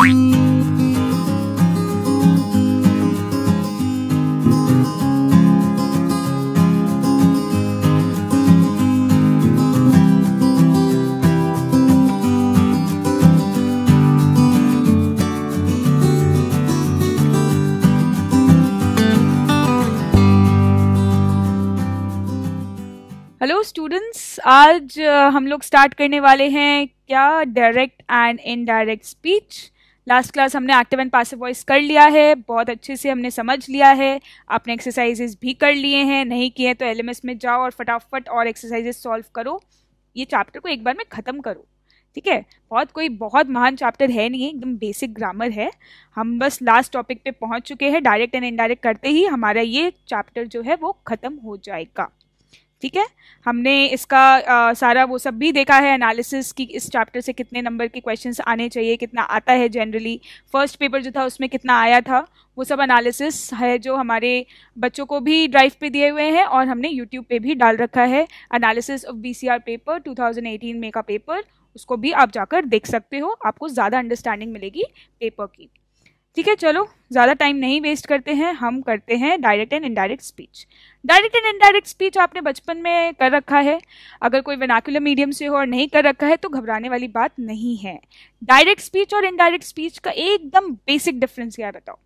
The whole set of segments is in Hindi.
हेलो स्टूडेंट्स आज uh, हम लोग स्टार्ट करने वाले हैं क्या direct and indirect speech last class हमने एक्टिव एंड पासिव वॉइस कर लिया है बहुत अच्छे से हमने समझ लिया है आपने एक्सरसाइजेज भी कर लिए हैं नहीं किए तो एल में जाओ और फटाफट और एक्सरसाइजेस सॉल्व करो ये चैप्टर को एक बार में ख़त्म करो ठीक है बहुत कोई बहुत महान चैप्टर है नहीं एकदम बेसिक ग्रामर है हम बस लास्ट टॉपिक पे पहुंच चुके हैं डायरेक्ट एंड इनडायरेक्ट करते ही हमारा ये चैप्टर जो है वो ख़त्म हो जाएगा ठीक है हमने इसका आ, सारा वो सब भी देखा है एनालिसिस कि इस चैप्टर से कितने नंबर के क्वेश्चंस आने चाहिए कितना आता है जनरली फर्स्ट पेपर जो था उसमें कितना आया था वो सब एनालिसिस है जो हमारे बच्चों को भी ड्राइव पे दिए हुए हैं और हमने यूट्यूब पे भी डाल रखा है analysis of B paper eighteen में का पेपर उसको भी आप जाकर देख सकते हो आपको ज़्यादा अंडरस्टैंडिंग मिलेगी पेपर की ठीक है चलो ज़्यादा टाइम नहीं वेस्ट करते हैं हम करते हैं direct and indirect speech direct and indirect speech आपने बचपन में कर रखा है अगर कोई वेनाकुलर मीडियम से हो और नहीं कर रखा है तो घबराने वाली बात नहीं है डायरेक्ट स्पीच और इनडायरेक्ट स्पीच का एकदम बेसिक डिफरेंस क्या बताओ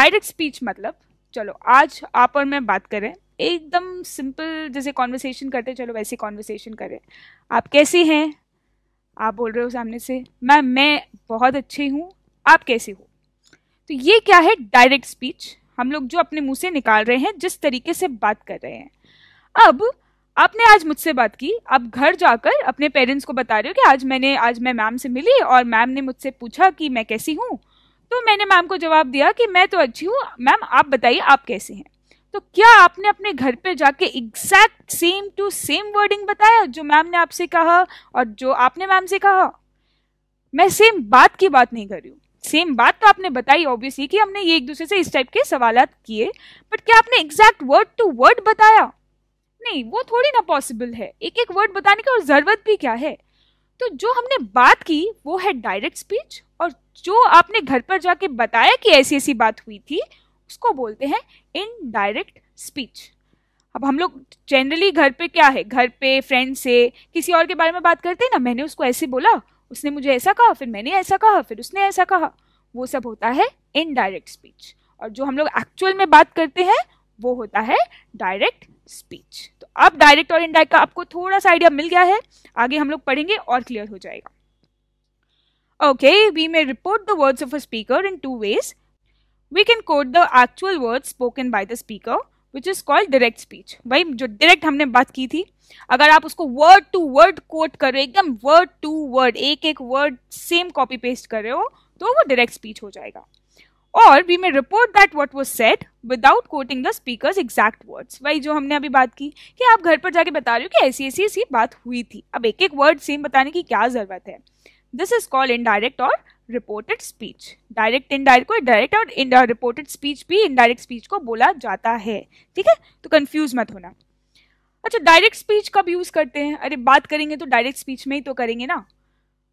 डायरेक्ट स्पीच मतलब चलो आज आप और मैं बात करें एकदम सिंपल जैसे कॉन्वर्सेशन करते चलो वैसे कॉन्वर्सेशन करें आप कैसे हैं आप बोल रहे हो सामने से मैम मैं बहुत अच्छी हूँ आप कैसे हो तो ये क्या है डायरेक्ट स्पीच हम लोग जो अपने मुंह से निकाल रहे हैं जिस तरीके से बात कर रहे हैं अब आपने आज मुझसे बात की आप घर जाकर अपने पेरेंट्स को बता रहे हो कि आज मैंने आज मैं मैम से मिली और मैम ने मुझसे पूछा कि मैं कैसी हूँ तो मैंने मैम को जवाब दिया कि मैं तो अच्छी हूँ मैम आप बताइए आप कैसे हैं तो क्या आपने अपने घर पे जाके exact same to same wording बताया जो मैम ने आपसे कहा और जो आपने मैम से कहा मैं सेम बात की बात नहीं कर रही हूँ सेम बात तो आपने बताई ऑब्वियसली कि हमने ये एक दूसरे से इस टाइप के सवाल किए बट क्या आपने एग्जैक्ट वर्ड टू वर्ड बताया नहीं वो थोड़ी ना पॉसिबल है एक एक वर्ड बताने की और ज़रूरत भी क्या है तो जो हमने बात की वो है डायरेक्ट स्पीच और जो आपने घर पर जाके बताया कि ऐसी ऐसी बात हुई थी उसको बोलते हैं इनडायरेक्ट स्पीच अब हम लोग जनरली घर पे क्या है घर पे फ्रेंड से किसी और के बारे में बात करते हैं ना मैंने उसको ऐसे बोला उसने मुझे ऐसा कहा फिर मैंने ऐसा कहा फिर उसने ऐसा कहा वो सब होता है इनडायरेक्ट स्पीच और जो हम लोग एक्चुअल में बात करते हैं वो होता है डायरेक्ट स्पीच तो अब डायरेक्ट और इनडायरेक्ट का आपको थोड़ा सा आइडिया मिल गया है आगे हम लोग पढ़ेंगे और क्लियर हो जाएगा okay we may report the words of a speaker in two ways we can quote the actual words spoken by the speaker which is called direct speech भाई जो डायरेक्ट हमने बात की थी अगर आप उसको वर्ड टू वर्ड कोट कर रहे हो एकदम वर्ड टू वर्ड एक एक वर्ड सेम कॉपी पेस्ट कर रहे हो तो वो डायरेक्ट स्पीच हो जाएगा और we may report that what was said without quoting the speaker exact words वही जो हमने अभी बात की कि आप घर पर जाके बता रहे हो कि ऐसी ऐसी ऐसी बात हुई थी अब एक एक वर्ड सेम बताने की क्या जरूरत है दिस इज कॉल्ड इनडायरेक्ट और रिपोर्टेड स्पीच डायरेक्ट इनडायरेक्ट को डायरेक्ट और रिपोर्टेड स्पीच भी इनडायरेक्ट स्पीच को बोला जाता है ठीक है तो कंफ्यूज मत होना अच्छा डायरेक्ट स्पीच कब यूज करते हैं अरे बात करेंगे तो डायरेक्ट स्पीच में ही तो करेंगे ना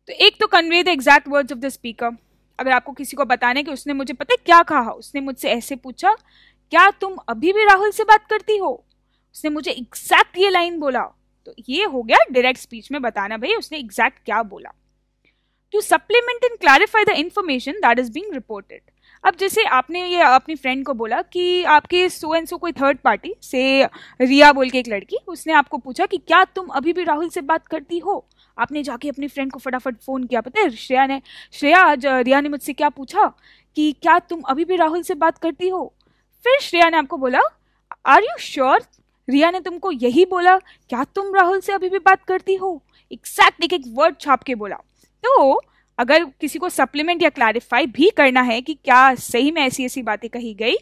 तो एक तो convey the exact words of the speaker अगर आपको किसी को बताने कि उसने मुझे पता है क्या कहा उसने मुझसे ऐसे पूछा क्या तुम अभी भी राहुल से बात करती हो उसने मुझे एग्जैक्ट ये लाइन बोला तो ये हो गया डायरेक्ट स्पीच में बताना भाई उसने एग्जैक्ट क्या बोला to supplement and clarify the information that is being reported अब जैसे आपने ये अपनी फ्रेंड को बोला कि आपके सो एंड सो कोई थर्ड पार्टी से रिया बोल के एक लड़की उसने आपको पूछा कि क्या तुम अभी भी राहुल से बात करती हो आपने जाके अपनी फ्रेंड को फटाफट फ़ोन किया पता है श्रेया ने श्रेया आज रिया ने मुझसे क्या पूछा कि क्या तुम अभी भी राहुल से बात करती हो फिर श्रेया ने आपको बोला आर यू श्योर रिया ने तुमको यही बोला क्या तुम राहुल से अभी भी बात करती हो एग्जैक्ट एक एक वर्ड छाप के बोला तो अगर किसी को सप्लीमेंट या क्लैरिफाई भी करना है कि क्या सही में ऐसी ऐसी बातें कही गई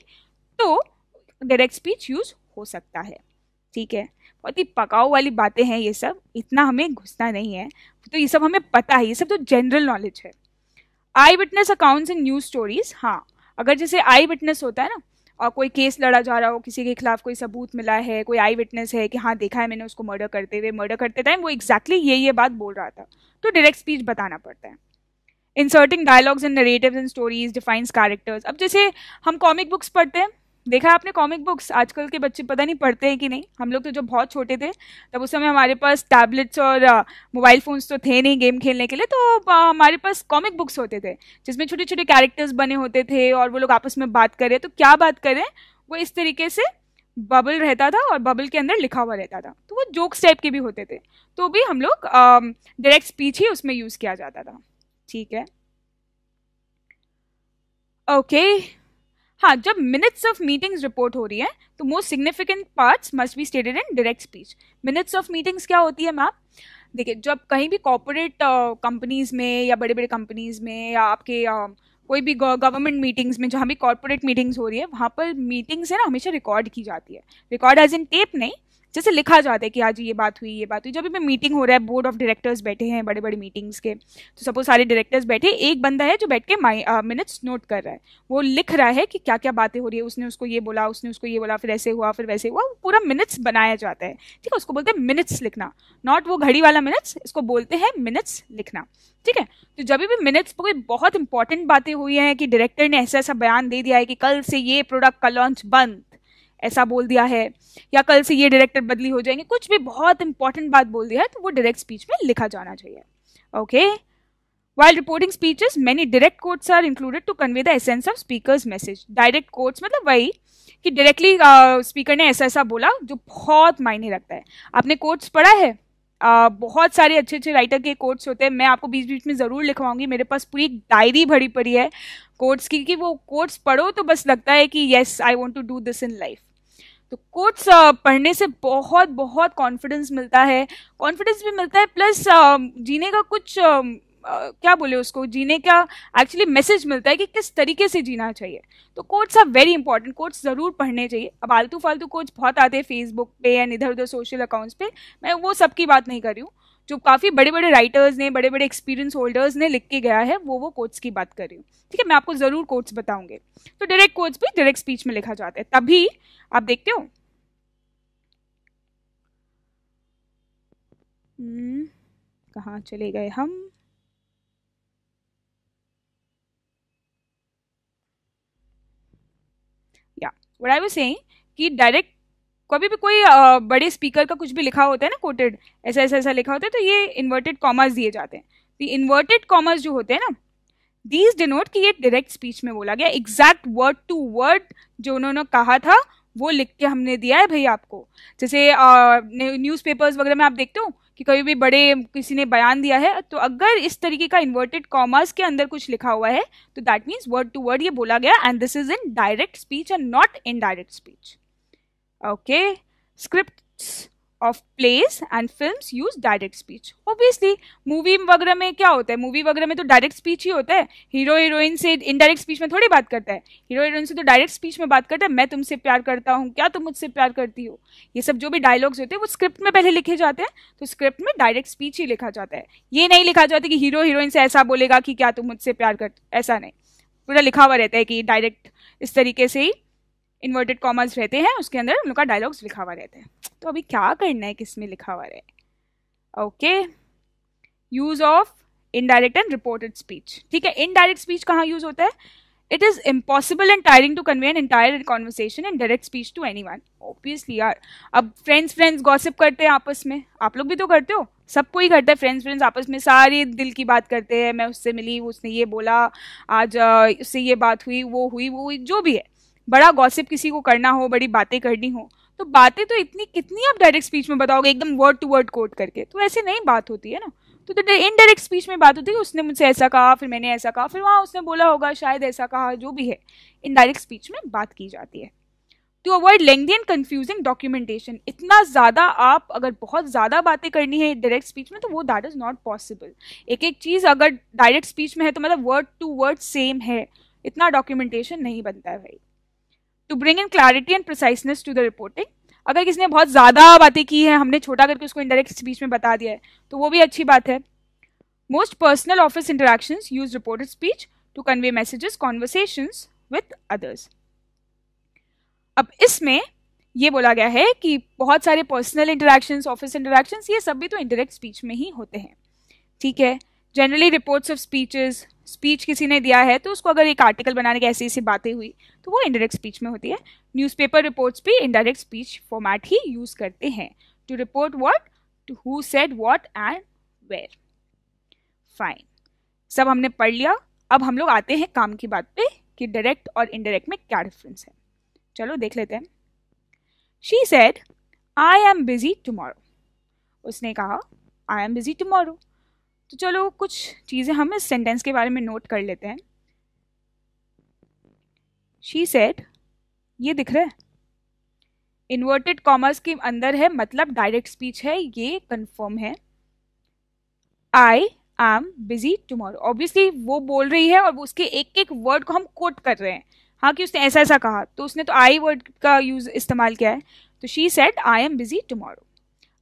तो डायरेक्ट स्पीच यूज हो सकता है ठीक है बहुत ही पकाओ वाली बातें हैं ये सब इतना हमें घुसना नहीं है तो ये सब हमें पता है ये सब तो जनरल नॉलेज है eye witness accounts in news stories हाँ अगर जैसे आई विटनेस होता है ना और कोई केस लड़ा जा रहा हो किसी के खिलाफ कोई सबूत मिला है कोई आई विटनेस है कि हाँ देखा है मैंने उसको मर्डर करते हुए मर्डर करते टाइम वो एग्जैक्टली exactly ये ये बात बोल रहा था तो डायरेक्ट स्पीच बताना पड़ता है inserting dialogues and narrative and stories defines characters अब जैसे हम कॉमिक बुक्स पढ़ते हैं देखा आपने कॉमिक बुक्स आजकल के बच्चे पता नहीं पढ़ते हैं कि नहीं हम लोग तो जब बहुत छोटे थे तब उस समय हमारे पास टैबलेट्स और मोबाइल फ़ोन्स तो थे नहीं गेम खेलने के लिए तो हमारे पास कॉमिक बुक्स होते थे जिसमें छोटे छोटे कैरेक्टर्स बने होते थे और वो लोग आपस में बात करें तो क्या बात करें वो इस तरीके से बबल रहता था और बबल के अंदर लिखा हुआ रहता था तो वो जोक्स टाइप के भी होते थे तो भी हम लोग डायरेक्ट स्पीच ही उसमें यूज़ किया जाता था ठीक है ओके okay. हाँ जब मिनट्स ऑफ मीटिंग्स रिपोर्ट हो रही है तो most significant parts must be stated in direct speech minutes of meetings क्या होती है मैम देखिए जब कहीं भी कॉपोरेट कंपनीज में या बड़े बड़े कंपनीज में या आपके कोई भी गवर्नमेंट मीटिंग्स में जहाँ भी कॉरपोरेट मीटिंग्स हो रही है वहाँ पर मीटिंग्स है ना हमेशा रिकॉर्ड की जाती है रिकॉर्ड एज इन टेप नहीं जैसे लिखा जाता है कि आज ये बात हुई ये बात हुई जब भी मीटिंग हो रहा है बोर्ड ऑफ डायरेक्टर्स बैठे हैं बड़े बड़े मीटिंग्स के तो सपोज सारे डायरेक्टर्स बैठे एक बंदा है जो बैठ के मिनट्स नोट uh, कर रहा है वो लिख रहा है कि क्या क्या बातें हो रही है उसने उसको ये बोला उसने उसको ये बोला फिर ऐसे हुआ फिर वैसे हुआ पूरा मिनट्स बनाया जाता है ठीक है उसको बोलते हैं मिनट्स लिखना नॉट वो घड़ी वाला मिनट्स इसको बोलते हैं मिनट्स लिखना ठीक है तो जब भी मिनट्स पर कोई बहुत इंपॉर्टेंट बातें हुई हैं कि डायरेक्टर ने ऐसा ऐसा बयान दे दिया है कि कल से ये प्रोडक्ट का लॉन्च बंद ऐसा बोल दिया है या कल से ये डायरेक्टर बदली हो जाएंगे कुछ भी बहुत इंपॉर्टेंट बात बोल दिया है तो वो डायरेक्ट स्पीच में लिखा जाना चाहिए okay while reporting speeches, many direct quotes are included to convey the essence of speaker's message direct quotes मतलब वही कि डायरेक्टली स्पीकर uh, ने ऐसा ऐसा बोला जो बहुत मायने रखता है आपने कोट्स पढ़ा है uh, बहुत सारे अच्छे अच्छे राइटर के कोट्स होते हैं मैं आपको बीच बीच में ज़रूर लिखवाऊंगी मेरे पास पूरी डायरी भरी पड़ी है कोट्स की कि वो कोट्स पढ़ो तो बस लगता है कि yes I want to do this in life तो कोट्स uh, पढ़ने से बहुत बहुत कॉन्फिडेंस मिलता है कॉन्फिडेंस भी मिलता है प्लस uh, जीने का कुछ uh, क्या बोले उसको जीने का एक्चुअली मैसेज मिलता है कि किस तरीके से जीना चाहिए तो quotes are very important quotes ज़रूर पढ़ने चाहिए अब आलतू फालतू कोट्स बहुत आते हैं फेसबुक पे एंड इधर उधर सोशल अकाउंट्स पे मैं वो सब की बात नहीं कर रही हूँ जो काफ़ी बड़े बड़े राइटर्स ने बड़े बड़े एक्सपीरियंस होल्डर्स ने लिख के गया है वो वो कोट्स की बात कर रही हूँ ठीक है मैं आपको ज़रूर कोट्स बताऊंगे तो डायरेक्ट कोट्स भी डायरेक्ट स्पीच में लिखा जाता है तभी आप देखते हो हम्म, कहाँ चले गए हम या वो आई वाज सेइंग कि डायरेक्ट कभी भी कोई आ, बड़े स्पीकर का कुछ भी लिखा होता है ना कोटेड ऐसा ऐसा ऐसा लिखा होता है तो ये इन्वर्टेड कॉमर्स दिए जाते हैं तो इन्वर्टेड कॉमर्स जो होते हैं ना दीज डिनोट कि ये डायरेक्ट स्पीच में बोला गया एग्जैक्ट वर्ड टू वर्ड जो उन्होंने कहा था वो लिख के हमने दिया है भाई आपको जैसे न्यूज पेपर्स वगैरह में आप देखते हो कि कभी भी बड़े किसी ने बयान दिया है तो अगर इस तरीके का इन्वर्टेड कॉमर्स के अंदर कुछ लिखा हुआ है तो that means word to word ये बोला गया and this is in direct speech and not in direct speech Okay, scripts of plays and film use direct speech obviously movie वगैरह में क्या होता है मूवी वगैरह में तो डायरेक्ट स्पीच ही होता है हीरो हीरोइन से इनडायरेक्ट स्पीच में थोड़ी बात करता है हीरो हीरोइन से तो डायरेक्ट स्पीच में बात करता है मैं तुमसे प्यार करता हूँ क्या तुम मुझसे प्यार करती हो ये सब जो भी डायलॉग्स होते हैं वो स्क्रिप्ट में पहले लिखे जाते हैं तो स्क्रिप्ट में डायरेक्ट स्पीच ही लिखा जाता है ये नहीं लिखा जाता कि हीरो हीरोइन से ऐसा बोलेगा कि क्या तुम मुझसे प्यार कर ऐसा नहीं पूरा लिखा हुआ रहता है कि डायरेक्ट इस तरीके से ही इन्वर्टेड कॉमर्स रहते हैं उसके अंदर उन लोग का डायलॉग्स लिखा हुआ रहता है तो अभी क्या करना है किस में लिखा हुआ रहे okay use of indirect and reported speech ठीक है इनडायरेक्ट स्पीच कहाँ यूज होता है is impossible and tiring to convey an entire conversation conversation direct speech to anyone obviously यार अब फ्रेंड्स फ्रेंड्स गॉसिप करते हैं आपस में आप लोग भी तो करते हो सब कोई करता है फ्रेंड्स फ्रेंड्स आपस में सारी दिल की बात करते हैं मैं उससे मिली उसने ये बोला आज उससे ये बात हुई वो हुई वो हुई जो भी है बड़ा गॉसिप किसी को करना हो बड़ी बातें करनी हो तो बातें तो इतनी कितनी आप डायरेक्ट स्पीच में बताओगे एकदम वर्ड टू वर्ड कोट करके तो ऐसे नहीं बात होती है ना तो, तो इनडायरेक्ट स्पीच में बात होती है उसने मुझसे ऐसा कहा फिर मैंने ऐसा कहा फिर वहाँ उसने बोला होगा शायद ऐसा कहा जो भी है इनडायरेक्ट स्पीच में बात की जाती है to avoid lengthy and confusing documentation इतना ज़्यादा आप अगर बहुत ज़्यादा बातें करनी है डायरेक्ट स्पीच में तो वो दैट इज़ नॉट पॉसिबल एक एक चीज़ अगर डायरेक्ट स्पीच में है तो मतलब वर्ड टू वर्ड सेम है इतना डॉक्यूमेंटेशन नहीं बनता है भाई to bring in clarity and preciseness to the reporting अगर किसी ने बहुत ज़्यादा बातें की है हमने छोटा करके उसको इंडायरेक्ट स्पीच में बता दिया है तो वो भी अच्छी बात है most personal office interaction use reported speech to convey messages conversation with others अब इसमें ये बोला गया है कि बहुत सारे पर्सनल इंटरेक्शंस ऑफिस इंटरेक्शंस ये सब भी तो इंडायरेक्ट स्पीच में ही होते हैं ठीक है generally reports of speeches speech किसी ने दिया है तो उसको अगर एक आर्टिकल बनाने की ऐसी ऐसी बातें हुई तो वो इनडायरेक्ट स्पीच में होती है न्यूज़पेपर रिपोर्ट्स भी इनडायरेक्ट स्पीच फॉर्मेट ही यूज़ करते हैं to report what to who said what and where fine सब हमने पढ़ लिया अब हम लोग आते हैं काम की बात पे कि डायरेक्ट और इनडायरेक्ट में क्या डिफरेंस है चलो देख लेते हैं she said I am busy tomorrow उसने कहा आई एम बिजी टमोरो तो चलो कुछ चीज़ें हम इस सेंटेंस के बारे में नोट कर लेते हैं शी सेट ये दिख रहा है इन्वर्टेड कॉमर्स के अंदर है मतलब डायरेक्ट स्पीच है ये कंफर्म है आई आम बिजी टुमारो ऑब्वियसली वो बोल रही है और उसके एक एक वर्ड को हम कोट कर रहे हैं हाँ कि उसने ऐसा ऐसा कहा तो उसने तो आई वर्ड का यूज इस्तेमाल किया है तो she said I am busy tomorrow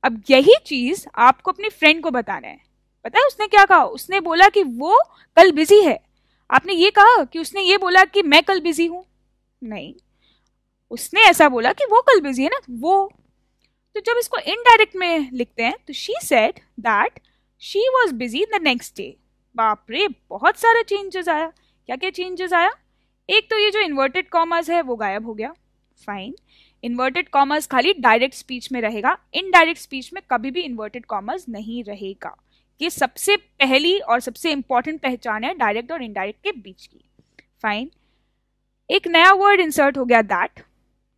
अब यही चीज़ आपको अपने फ्रेंड को बताना है पता है उसने क्या कहा उसने बोला कि वो कल बिजी है आपने ये कहा कि उसने ये बोला कि मैं कल बिजी हूँ नहीं उसने ऐसा बोला कि वो कल बिजी है ना वो तो जब इसको इनडायरेक्ट में लिखते हैं तो she said that she was busy the next day बाप रे बहुत सारा चेंजेस आया क्या क्या चेंजेस आया एक तो ये जो इन्वर्टेड कॉमर्स है वो गायब हो गया फाइन इन्वर्टेड कॉमर्स खाली डायरेक्ट स्पीच में रहेगा इनडायरेक्ट स्पीच में कभी भी इन्वर्टेड कॉमर्स नहीं रहेगा कि सबसे पहली और सबसे इंपॉर्टेंट पहचान है डायरेक्ट और इनडायरेक्ट के बीच की फाइन एक नया वर्ड इंसर्ट हो गया दैट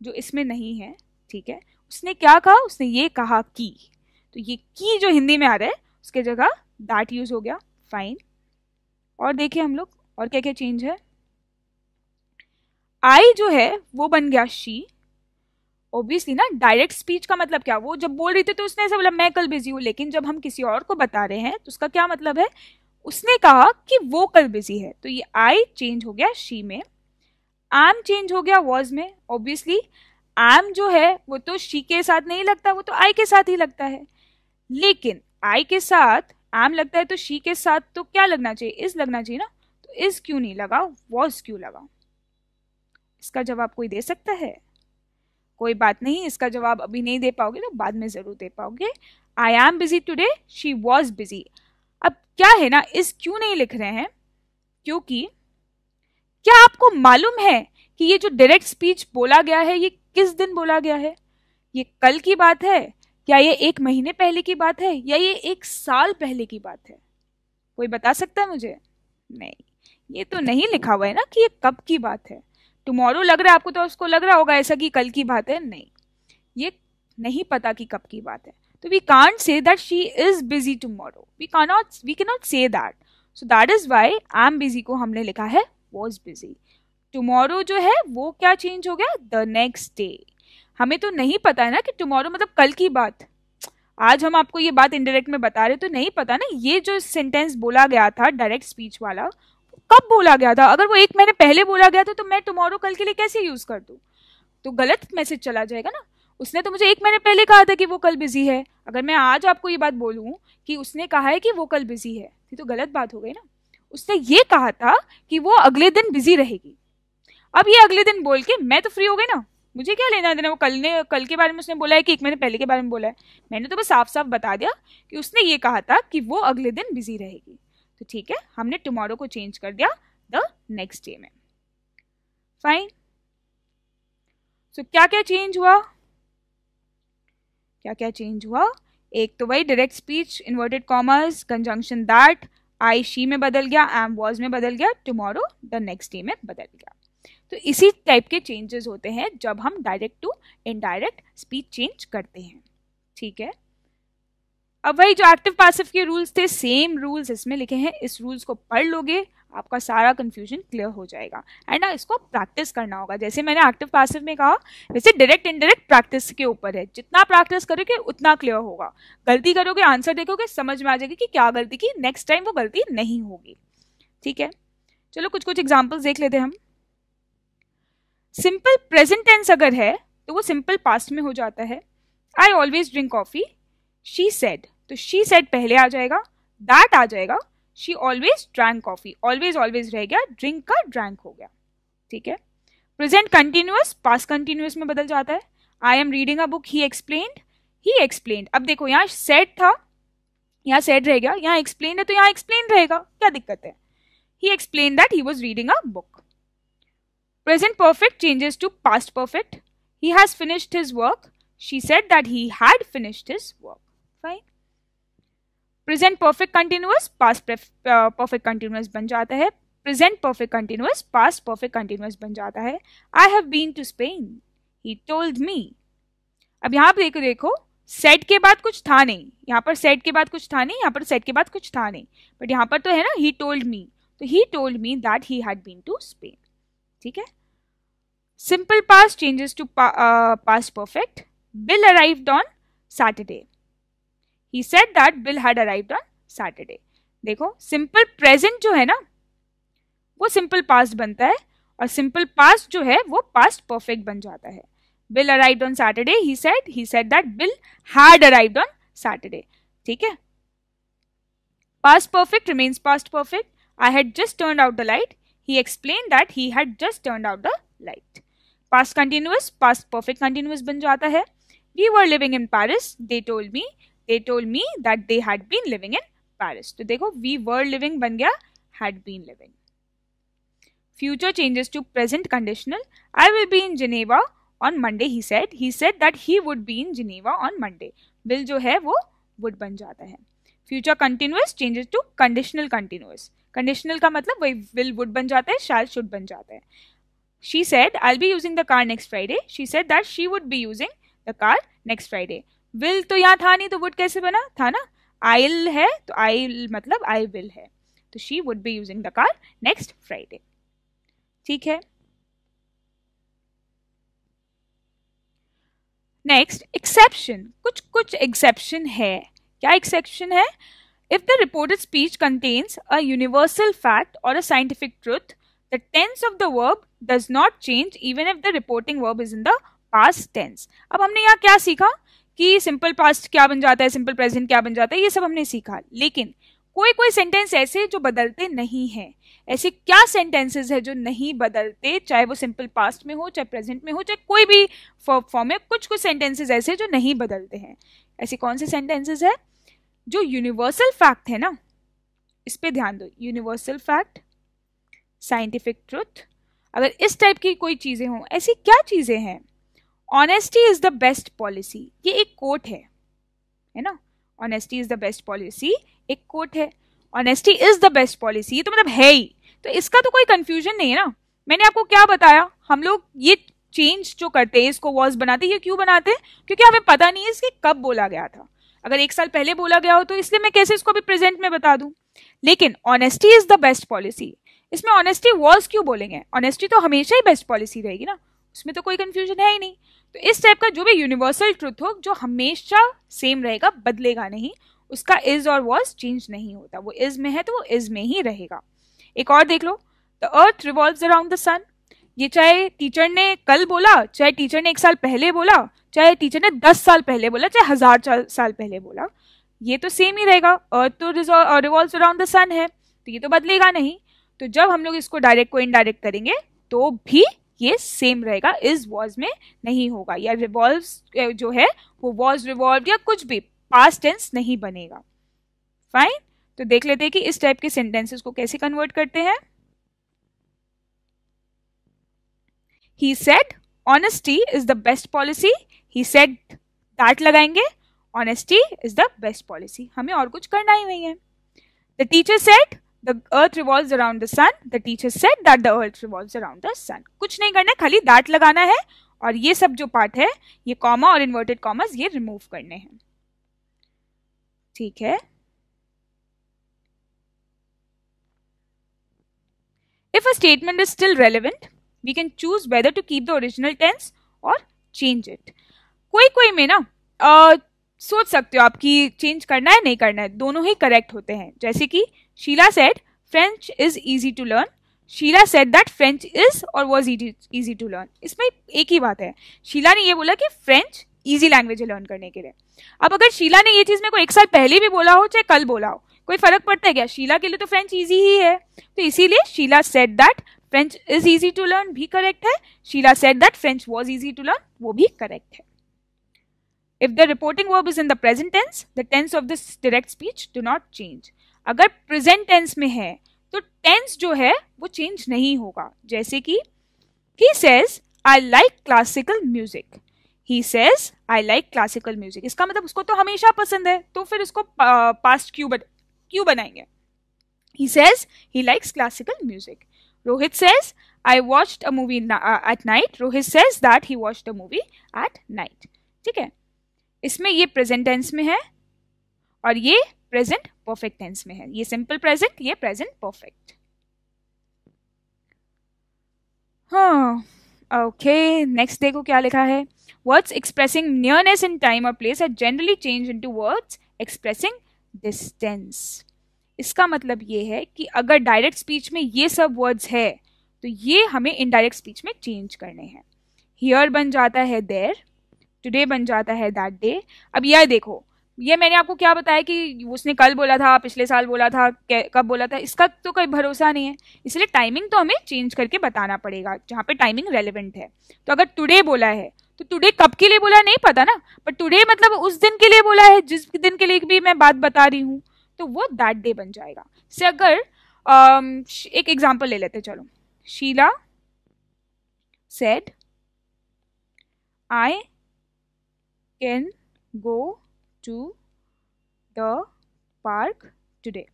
जो इसमें नहीं है ठीक है उसने क्या कहा उसने ये कहा की तो ये की जो हिंदी में आ रहा है उसके जगह दैट यूज हो गया फाइन और देखिए हम लोग और क्या क्या चेंज है आई जो है वो बन गया शी ऑब्वियसली ना डायरेक्ट स्पीच का मतलब क्या वो जब बोल रही थी तो उसने ऐसा बोला मैं कल बिजी हूँ लेकिन जब हम किसी और को बता रहे हैं तो उसका क्या मतलब है उसने कहा कि वो कल बिजी है तो ये आई चेंज हो गया शी में एम चेंज हो गया वॉज में ऑब्वियसली एम जो है वो तो शी के साथ नहीं लगता वो तो आई के साथ ही लगता है लेकिन आई के साथ एम लगता है तो शी के साथ तो क्या लगना चाहिए इज लगना चाहिए ना तो इज क्यों नहीं लगा वॉज क्यों लगा इसका जवाब कोई दे सकता है कोई बात नहीं इसका जवाब अभी नहीं दे पाओगे तो बाद में ज़रूर दे पाओगे I am busy today she was busy अब क्या है ना इस क्यों नहीं लिख रहे हैं क्योंकि क्या आपको मालूम है कि ये जो डायरेक्ट स्पीच बोला गया है ये किस दिन बोला गया है ये कल की बात है या ये एक महीने पहले की बात है या ये एक साल पहले की बात है कोई बता सकता है मुझे नहीं ये तो नहीं लिखा हुआ है ना कि ये कब की बात है टुमारो लग रहा है आपको तो उसको लग रहा होगा ऐसा कि कल की बात है नहीं ये नहीं पता कि कब की बात है तो we can't say that she is busy tomorrow we cannot we can not say that so that is why I am busy को हमने लिखा है वॉज बिजी टुमारो जो है वो क्या चेंज हो गया द नेक्स्ट डे हमें तो नहीं पता है ना कि टुमारो मतलब कल की बात आज हम आपको ये बात इनडायरेक्ट में बता रहे तो नहीं पता ना ये जो सेंटेंस बोला गया था डायरेक्ट स्पीच वाला कब बोला गया था अगर वो एक महीने पहले बोला गया था तो मैं टुमारो कल के लिए कैसे यूज कर दूँ तो गलत मैसेज चला जाएगा ना उसने तो मुझे एक महीने पहले कहा था कि वो कल बिजी है अगर मैं आज आपको ये बात बोलूँ कि उसने कहा है कि वो कल बिजी है तो ये तो गलत बात हो गई ना उसने ये कहा था कि वो अगले दिन बिजी रहेगी अब ये अगले दिन बोल के मैं तो फ्री हो गई ना मुझे क्या लेना देना वो कल ने कल के बारे में उसने बोला है कि एक महीने पहले के बारे में बोला है मैंने तो बस साफ साफ बता दिया कि उसने ये कहा था कि वो अगले दिन बिजी रहेगी तो ठीक है हमने टुमारो को चेंज कर दिया द नेक्स्ट डे में फाइन सो क्या क्या चेंज हुआ क्या क्या चेंज हुआ एक तो वही direct speech inverted commas conjunction that I she में बदल गया एम वॉज में बदल गया टुमारो द नेक्स्ट डे में बदल गया तो इसी टाइप के चेंजेस होते हैं जब हम direct to indirect speech change करते हैं ठीक है अब वही जो एक्टिव पासिव के रूल्स थे सेम रूल्स इसमें लिखे हैं इस रूल्स को पढ़ लोगे आपका सारा कंफ्यूजन क्लियर हो जाएगा एंड ना इसको प्रैक्टिस करना होगा जैसे मैंने एक्टिव पासिव में कहा वैसे डायरेक्ट इनडायरेक्ट प्रैक्टिस के ऊपर है जितना प्रैक्टिस करोगे उतना क्लियर होगा गलती करोगे आंसर देखोगे समझ में आ जाएगी कि क्या गलती की नेक्स्ट टाइम वो गलती नहीं होगी ठीक है चलो कुछ कुछ एग्जाम्पल्स देख लेते हैं हम सिंपल प्रेजेंट टेंस अगर है तो वो सिंपल पास्ट में हो जाता है I always drink coffee she said तो शी सेड पहले आ जाएगा दैट आ जाएगा she always drank coffee always always रह गया ड्रिंक का ड्रैंक हो गया ठीक है प्रेजेंट कंटिन्यूस पास कंटिन्यूस में बदल जाता है I am reading a book he explain he explain अब देखो यहाँ सेड था यहाँ सेट रह गया यहाँ एक्सप्लेन है तो यहाँ एक्सप्लेन रहेगा क्या दिक्कत है he explain that he was reading a book present perfect changes to past perfect he has finished his work she said that he had finished his work fine present perfect continuous past perfect continuous बन जाता है present perfect continuous past perfect continuous बन जाता है I have been to Spain he told me अब यहाँ पर देखो देखो सेट के बाद कुछ था नहीं यहाँ पर सेट के बाद कुछ था नहीं यहाँ पर सेट के बाद कुछ था नहीं बट यहाँ पर तो है ना ही टोल्ड मी तो he told me that he had been to Spain ठीक है simple past changes to past perfect Bill arrived on Saturday he said that Bill had arrive on Saturday देखो सिंपल प्रेजेंट जो है ना वो सिंपल पास्ट बनता है और सिंपल पास्ट जो है वो पास्ट परफेक्ट बन जाता है Bill arrive on Saturday he said he said that Bill had arrive on Saturday ठीक है past perfect remains past perfect I had just turn out the light he explain that he had just turn out the light past continuous past perfect continuous बन जाता है we were living in Paris they told me they told me that they had been living in Paris तो देखो वी वर लिविंग बन गया had been living future changes to present conditional I will be in Geneva on Monday he said he said that he would be in Geneva on Monday will जो है वो वुड बन जाता है future continuous changes to conditional continuous conditional का मतलब वही विल वुड बन जाता है शायद शुड बन जाता है she said I be using the car next Friday she said that she would be using the car next Friday will तो यहाँ था नहीं तो वुड कैसे बना था ना आईल है तो आई मतलब आई विल है तो she would be using the car next Friday ठीक है नेक्स्ट एक्सेप्शन कुछ कुछ एक्सेप्शन है क्या एक्सेप्शन है if the reported speech contains a universal fact और a scientific truth the tense of the verb does not change even if the reporting verb is in the past tense अब हमने यहाँ क्या सीखा कि सिंपल पास्ट क्या बन जाता है सिंपल प्रेजेंट क्या बन जाता है ये सब हमने सीखा लेकिन कोई कोई सेंटेंस ऐसे जो बदलते नहीं हैं ऐसे क्या सेंटेंसेस है जो नहीं बदलते चाहे वो सिंपल पास्ट में हो चाहे प्रेजेंट में हो चाहे कोई भी फॉर्म में कुछ कुछ सेंटेंसेस ऐसे जो नहीं बदलते हैं ऐसे कौन से सेंटेंसेस है जो यूनिवर्सल फैक्ट है ना इस पर ध्यान दो यूनिवर्सल फैक्ट साइंटिफिक ट्रुथ अगर इस टाइप की कोई चीज़ें हों ऐसी क्या चीज़ें हैं honesty is the best policy ये एक कोट है है ना honesty is the best policy एक कोट है honesty is the best policy ये तो मतलब है ही तो इसका तो कोई कंफ्यूजन नहीं है ना मैंने आपको क्या बताया हम लोग ये चेंज जो करते हैं इसको वॉज बनाते हैं ये क्यों बनाते हैं क्योंकि हमें पता नहीं है इसके कब बोला गया था अगर एक साल पहले बोला गया हो तो इसलिए मैं कैसे इसको अभी प्रेजेंट में बता दूं लेकिन honesty is the best policy इसमें ऑनेस्टी वॉज क्यों बोलेंगे ऑनेस्टी तो हमेशा ही बेस्ट पॉलिसी रहेगी ना उसमें तो कोई कंफ्यूजन है ही नहीं तो इस टाइप का जो भी यूनिवर्सल ट्रूथ हो जो हमेशा सेम रहेगा बदलेगा नहीं उसका इज और वॉज चेंज नहीं होता वो इज में है तो वो इज में ही रहेगा एक और देख लो the earth revolve around the sun ये चाहे टीचर ने कल बोला चाहे टीचर ने एक साल पहले बोला चाहे टीचर ने दस साल पहले बोला चाहे हजार साल पहले बोला ये तो सेम ही रहेगा अर्थ तो रिवॉल्व अराउंड द सन है तो ये तो बदलेगा नहीं तो जब हम लोग इसको डायरेक्ट को इनडायरेक्ट करेंगे तो भी ये सेम रहेगा इज वॉज में नहीं होगा या रिवॉल्व जो है वो वॉज रिवॉल्व या कुछ भी पास टेंस नहीं बनेगा फाइन तो देख लेते हैं कि इस टाइप के सेंटेंसेस को कैसे कन्वर्ट करते हैं he said honesty is the best policy he said that लगाएंगे honesty is the best policy हमें और कुछ करना ही नहीं है the teacher said the earth revolve around the sun the teacher said that the earth revolve around the sun कुछ नहीं करना है खाली दैट लगाना है और ये सब जो पार्ट है ये कॉमा और इन्वर्टेड कॉमर्स ये रिमूव करने हैं ठीक है If a statement is still relevant, we can choose whether to keep the original tense or change it. कोई कोई में ना सोच सकते हो आपकी चेंज करना है नहीं करना है दोनों ही करेक्ट होते हैं जैसे कि Sheela said French is easy to learn Sheela said that French is और वॉज ईजी टू लर्न इसमें एक ही बात है शीला ने ये बोला कि फ्रेंच ईजी लैंग्वेज है लर्न करने के लिए अब अगर शीला ने ये चीज़ मेरे को एक साल पहले भी बोला हो चाहे कल बोला हो कोई फर्क पड़ता है क्या शीला के लिए तो फ्रेंच ईजी ही है तो इसीलिए Sheela said that French is easy to learn भी करेक्ट है Sheela said that French was easy to learn वो भी करेक्ट है If the reporting verb is in the present tense, the tense of this direct speech do not change. अगर present tense में है तो tense जो है वो change नहीं होगा जैसे कि he says I like classical music. He says I like classical music. इसका मतलब उसको तो हमेशा पसंद है तो फिर इसको past क्यों बन, क्यों बनाएंगे He says he likes classical music. Rohit says I watched a movie at night. Rohit says that he watched a movie at night. ठीक है इसमें ये प्रेजेंट टेंस में है और ये प्रेजेंट परफेक्ट टेंस में है ये सिंपल प्रेजेंट ये प्रेजेंट परफेक्ट हाँ ओके नेक्स्ट देखो क्या लिखा है words expressing nearness in time और place are generally change into words expressing distance इसका मतलब ये है कि अगर डायरेक्ट स्पीच में ये सब वर्ड्स है तो ये हमें इनडायरेक्ट स्पीच में चेंज करने हैं हियर बन जाता है देर टुडे बन जाता है दैट डे अब यह देखो ये मैंने आपको क्या बताया कि उसने कल बोला था पिछले साल बोला था कब बोला था इसका तो कोई भरोसा नहीं है इसलिए टाइमिंग तो हमें चेंज करके बताना पड़ेगा जहाँ पे टाइमिंग रेलिवेंट है तो अगर टुडे बोला है तो टुडे कब के लिए बोला नहीं पता ना पर टुडे मतलब उस दिन के लिए बोला है जिस दिन के लिए भी मैं बात बता रही हूँ तो वो दैट डे बन जाएगा से अगर um, एक एग्जाम्पल ले लेते चलो Sheela said I can go to the park today.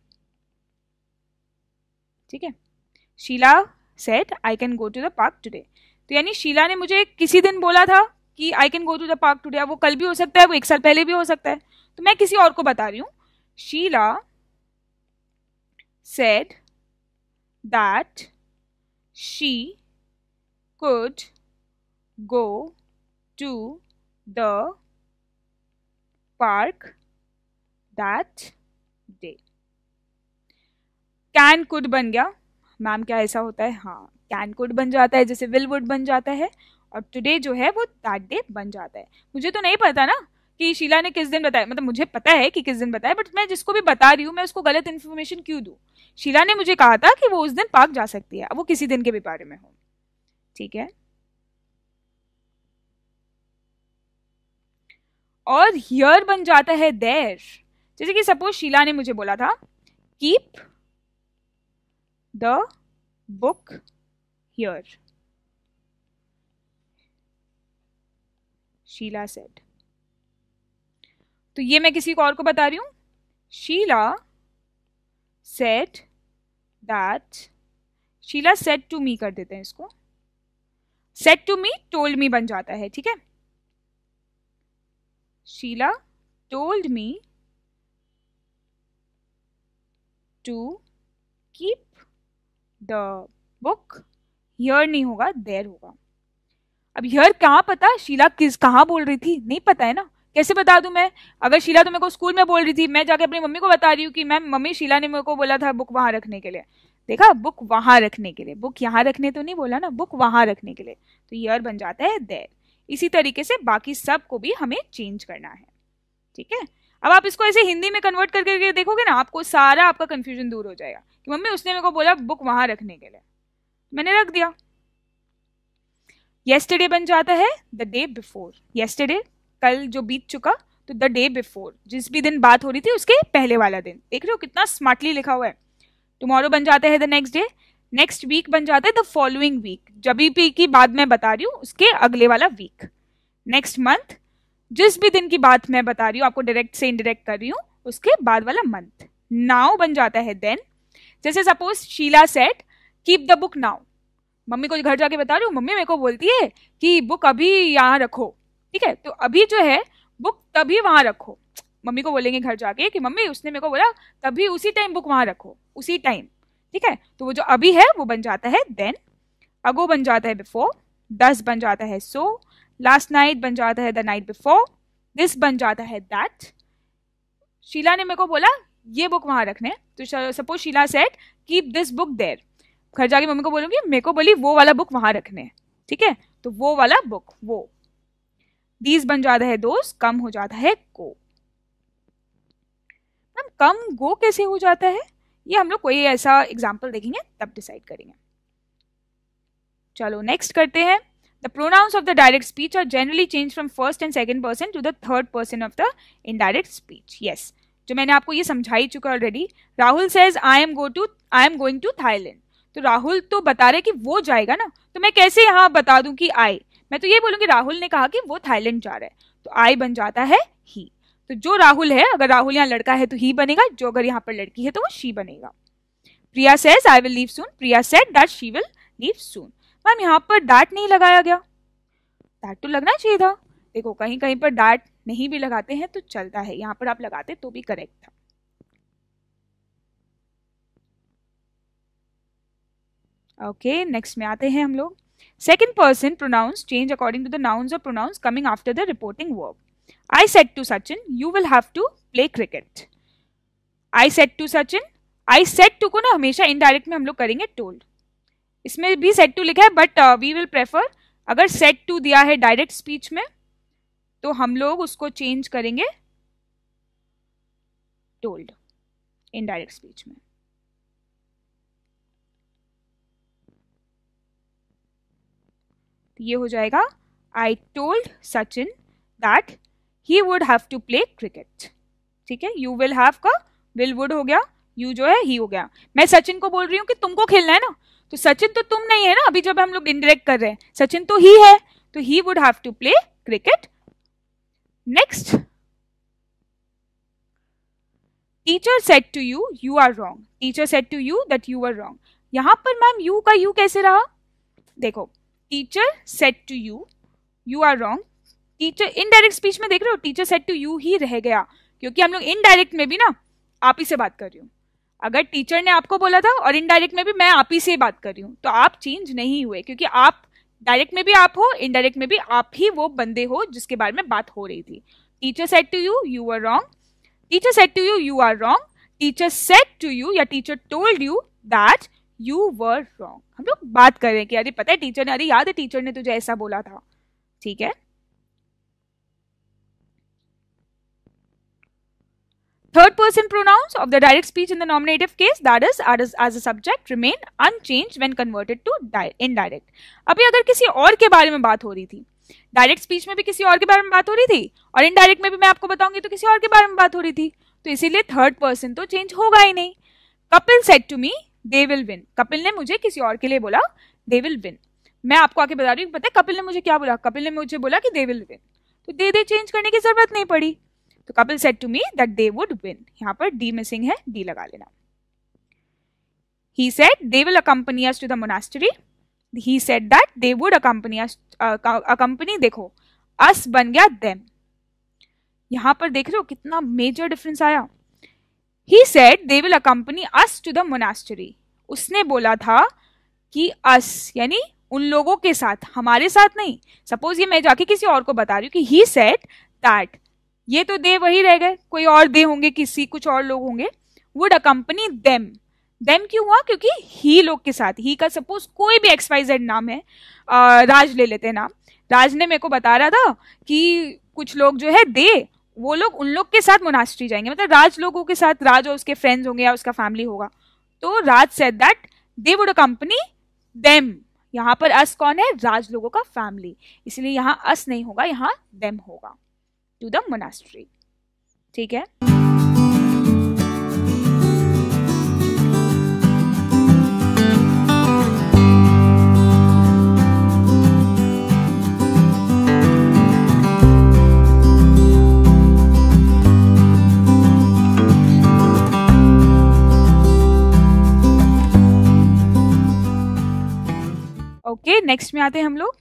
ठीक है Sheela said I can go to the park today तो यानी शीला ने मुझे किसी दिन बोला था कि I can go to the park today वो कल भी हो सकता है वो एक साल पहले भी हो सकता है तो मैं किसी और को बता रही हूं Sheela said that she could go to the park that day. Can could बन गया मैम क्या ऐसा होता है हाँ कैन कुड बन जाता है जैसे विल वुड बन जाता है और टुडे जो है वो दैट डे बन जाता है मुझे तो नहीं पता ना कि शीला ने किस दिन बताया मतलब मुझे पता है कि किस दिन बताया बट मैं जिसको भी बता रही हूँ मैं उसको गलत इन्फॉर्मेशन क्यों दूँ शीला ने मुझे कहा था कि वो उस दिन पार्क जा सकती है अब वो किसी दिन के भी बारे में हो ठीक है और हियर बन जाता है देर जैसे कि सपोज शीला ने मुझे बोला था keep the book here Sheela said तो ये मैं किसी को और को बता रही हूं Sheela said that Sheela said to me कर देते हैं इसको said to me told me बन जाता है ठीक है Sheila told me to keep the book here नहीं होगा there होगा अब यर कहाँ पता शीला किस कहाँ बोल रही थी नहीं पता है ना कैसे बता दूं मैं अगर शीला तो मेरे को स्कूल में बोल रही थी मैं जाके अपनी मम्मी को बता रही हूँ कि मैम मम्मी शीला ने मेरे को बोला था बुक वहाँ रखने के लिए देखा बुक वहाँ रखने के लिए बुक यहाँ रखने तो नहीं बोला ना बुक वहाँ रखने के लिए तो यर बन जाता है देर इसी तरीके से बाकी सब को भी हमें चेंज करना है ठीक है अब आप इसको ऐसे हिंदी में कन्वर्ट करके देखोगे ना आपको सारा आपका कन्फ्यूजन दूर हो जाएगा कि मम्मी उसने मेरे को बोला बुक वहां रखने के लिए मैंने रख दिया येस्टरडे बन जाता है द डे बिफोर येस्टरडे कल जो बीत चुका तो द डे बिफोर जिस भी दिन बात हो रही थी उसके पहले वाला दिन देख रहे हो कितना स्मार्टली लिखा हुआ है टुमारो बन जाता है the next day next week बन जाता है द फॉलोइंग वीक जब भी e की बात मैं बता रही हूँ उसके अगले वाला वीक नेक्स्ट मंथ जिस भी दिन की बात मैं बता रही हूँ आपको डायरेक्ट से इनडायरेक्ट कर रही हूँ उसके बाद वाला मंथ नाउ बन जाता है देन जैसे suppose Sheela said keep the book now मम्मी को घर जाके बता रही हूँ मम्मी मेरे को बोलती है कि बुक अभी यहाँ रखो ठीक है तो अभी जो है बुक तभी वहाँ रखो मम्मी को बोलेंगे घर जाके कि मम्मी उसने मेरे को बोला तभी उसी टाइम बुक वहाँ रखो उसी टाइम ठीक है तो वो जो अभी है वो बन जाता है देन अगो बन जाता है बिफोर दस बन जाता है सो लास्ट नाइट बन जाता है द नाइट बिफोर दिस बन जाता है दैट शीला ने मेरे को बोला ये बुक वहाँ रखने तो suppose Sheela said keep this book there घर जाके मम्मी को बोलूँगी मेरे को बोली वो वाला बुक वहाँ रखने ठीक है तो वो वाला बुक वो दीज बन जाता है दोस्त कम हो जाता है को मैम कम गो कैसे हो जाता है ये हम लोग कोई ऐसा एग्जाम्पल देखेंगे तब डिसाइड करेंगे चलो नेक्स्ट करते हैं the pronouns of the direct speech are generally change from first and second person to the third person of the indirect speech yes जो मैंने आपको ये समझाई चुका already Rahul says I am go to I am going to Thailand तो राहुल तो बता रहे कि वो जाएगा ना तो मैं कैसे यहाँ बता दूं कि आई मैं तो ये बोलूँगी राहुल ने कहा कि वो थाईलैंड जा रहा है तो आई बन जाता है ही तो जो राहुल है अगर राहुल यहाँ लड़का है तो ही बनेगा जो अगर यहाँ पर लड़की है तो वो शी बनेगा Priya says I will leave soon Priya said that she will leave soon ma'am यहाँ पर डैट नहीं लगाया गया डैट तो लगना चाहिए था देखो कहीं कहीं पर डैट नहीं भी लगाते हैं तो चलता है यहाँ पर आप लगाते तो भी करेक्ट था ओके okay, नेक्स्ट में आते हैं हम लोग second person pronouns change according to the nouns और pronouns coming after the reporting verb I said to Sachin, you will have to play cricket. I said to Sachin, I said to को ना हमेशा इनडायरेक्ट में हम लोग करेंगे टोल्ड इसमें भी सेट टू लिखा है बट वी विल प्रेफर अगर सेट टू दिया है डायरेक्ट स्पीच में तो हम लोग उसको चेंज करेंगे टोल्ड इनडायरेक्ट स्पीच में ये हो जाएगा I told Sachin that he would have to play cricket ठीक है यू विल हैव का विल वुड हो गया यू जो है ही हो गया मैं सचिन को बोल रही हूँ कि तुमको खेलना है ना तो सचिन तो तुम नहीं है ना अभी जब हम लोग इंडिरेक्ट कर रहे हैं सचिन तो ही है तो he would have to play cricket next teacher said to you you are wrong teacher said to you that you are wrong यहां पर मैम यू का यू कैसे रहा देखो teacher said to you you are wrong teacher indirect speech में देख रहे हो टीचर सेट टू यू ही रह गया क्योंकि हम लोग इनडायरेक्ट में भी ना आप ही से बात कर रही हूँ अगर टीचर ने आपको बोला था और इनडायरेक्ट में भी मैं आप ही से बात कर रही हूँ तो आप चेंज नहीं हुए क्योंकि आप डायरेक्ट में भी आप हो इनडायरेक्ट में भी आप ही वो बंदे हो जिसके बारे में बात हो रही थी teacher said to you you are wrong teacher said to you you are wrong teacher said to you या teacher told you that you were wrong हम लोग बात कर रहे हैं कि अरे पता है टीचर ने अरे याद है टीचर ने तुझे ऐसा बोला था ठीक है Third person pronouns of the direct speech in the nominative case that is as, as a subject remain unchanged when converted to indirect. अभी अगर किसी और के बारे में बात हो रही थी डायरेक्ट स्पीच में भी किसी और के बारे में बात हो रही थी और इनडायरेक्ट में भी मैं आपको बताऊंगी तो किसी और के बारे में बात हो रही थी तो इसीलिए थर्ड पर्सन तो चेंज होगा ही नहीं Kapil said to me they will win Kapil ने मुझे किसी और के लिए बोला दे विल विन मैं आपको आके बता रही हूँ पता है कपिल ने मुझे क्या बोला कपिल ने मुझे बोला कि दे विल विन तो दे दे चेंज करने की जरूरत नहीं पड़ी तो Kapil said to me that they would win यहां पर डी मिसिंग है डी लगा लेना he said they will accompany us to the monastery he said that they would accompany us uh, देखो अस बन गया देम यहां पर देख रहे हो कितना मेजर डिफरेंस आया he said they will accompany us to the monastery उसने बोला था कि अस यानी उन लोगों के साथ हमारे साथ नहीं सपोज ये मैं जाके किसी और को बता रही हूँ कि ही सेट दैट ये तो दे वही रह गए कोई और दे होंगे किसी कुछ और लोग होंगे वुड अकम्पनी देम देम क्यों हुआ क्योंकि ही लोग के साथ ही का सपोज कोई भी एक्स वाई जेड नाम है आ, राज ले लेते हैं नाम राज ने मेरे को बता रहा था कि कुछ लोग जो है दे वो लोग उन लोग के साथ मुनास्ट्री जाएंगे मतलब राज लोगों के साथ राज और उसके फ्रेंड्स होंगे या उसका फैमिली होगा तो Raj said that they would accompany them यहाँ पर अस कौन है राज लोगों का फैमिली इसलिए यहाँ अस नहीं होगा यहाँ देम होगा टू द मोनास्ट्री ठीक है ओके okay, नेक्स्ट में आते हैं हम लोग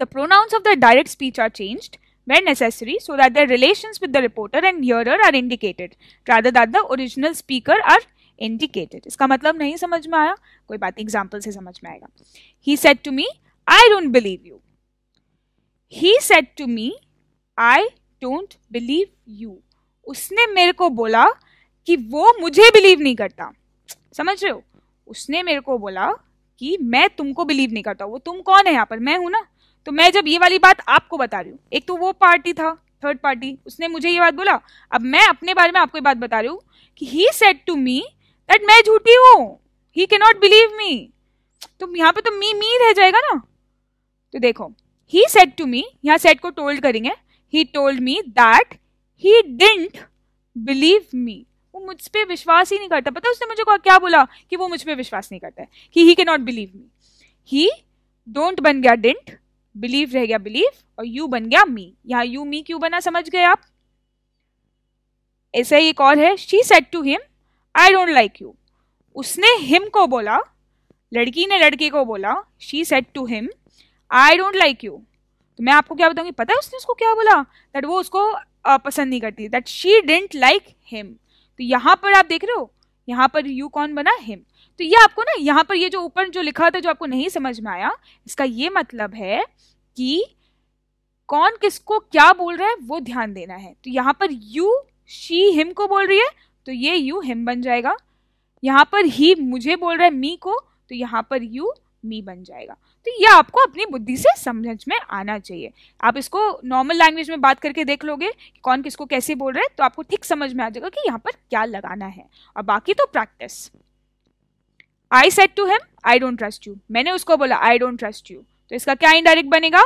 the pronouns of the direct speech are changed where necessary so that their relations with the reporter and hearer are indicated rather that the original speaker are indicated. इसका मतलब नहीं समझ में आया कोई बात एग्जाम्पल से समझ में आएगा he said to me I don't believe you he said to me I don't believe you उसने मेरे को बोला कि वो मुझे बिलीव नहीं करता समझ रहे हो उसने मेरे को बोला कि मैं तुमको बिलीव नहीं करता वो तुम कौन है यहाँ पर मैं हूं ना तो मैं जब ये वाली बात आपको बता रही हूँ एक तो वो पार्टी था थर्ड पार्टी उसने मुझे ये बात बोला अब मैं अपने बारे में आपको ये बात बता रही हूँ कि he said to me that मैं झूठी हूँ ही के नॉट बिलीव मी तो यहाँ पे तो मी मी रह जाएगा ना तो देखो ही सेट टू मी यहाँ सेट को टोल्ड करेंगे he told me that he didn't believe me वो मुझ पर विश्वास ही नहीं करता पता उसने मुझे क्या बोला कि वो मुझ पर विश्वास नहीं करता है कि he can not believe me he don't बन गया डिंट बिलीव रह गया बिलीव और यू बन गया मी यहाँ यू मी क्यों बना समझ गए आप ऐसा ही एक और है she said to him I don't like you उसने हिम को बोला लड़की ने लड़के को बोला she said to him I don't like you तो मैं आपको क्या बताऊंगी पता है उसने उसको क्या बोला दैट वो उसको पसंद नहीं करती that she didn't like him तो यहाँ पर आप देख रहे हो यहाँ पर यू कौन बना हिम तो ये आपको ना यहाँ पर ये जो ऊपर जो लिखा था जो आपको नहीं समझ में आया इसका ये मतलब है कि कौन किसको क्या बोल रहा है वो ध्यान देना है तो यहाँ पर यू शी हिम को बोल रही है तो ये यू हिम बन जाएगा यहाँ पर ही मुझे बोल रहा है मी को तो यहाँ पर यू मी बन जाएगा तो ये आपको अपनी बुद्धि से समझ में आना चाहिए आप इसको नॉर्मल लैंग्वेज में बात करके देख लोगे कि कौन किसको कैसे बोल रहा है तो आपको ठीक समझ में आ जाएगा कि यहाँ पर क्या लगाना है और बाकी तो practice I said to him I don't trust you मैंने उसको बोला आई डोंट ट्रस्ट यू तो इसका क्या इनडायरेक्ट बनेगा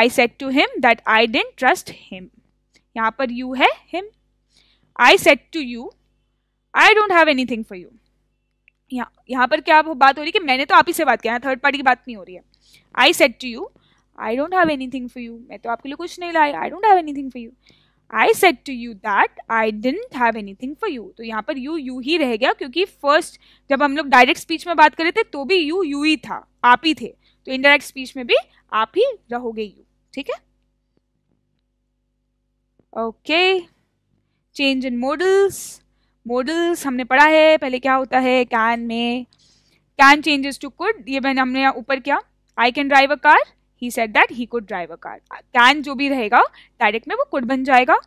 I said to him that I didn't trust him यहाँ पर यू है him I said to you I don't have anything for you यहाँ पर क्या बात हो रही है कि मैंने तो आप ही से बात किया थर्ड पार्टी की बात नहीं हो रही है I said to you I don't have anything for you मैं तो आपके लिए कुछ नहीं लाया I don't have anything for you I said to you that I didn't have anything for you तो यहाँ पर यू यू ही रह गया क्योंकि फर्स्ट जब हम लोग डायरेक्ट स्पीच में बात कर रहे थे तो भी यू यू ही था आप ही थे तो इनडायरेक्ट स्पीच में भी आप ही रहोगे यू ठीक है okay change in models models हमने पढ़ा है पहले क्या होता है कैन में कैन चेंजेस टू कुड ये मैंने हमने ऊपर क्या I can drive a car he said that he could drive a car can जो भी रहेगा डायरेक्ट में वो कुड बन जाएगा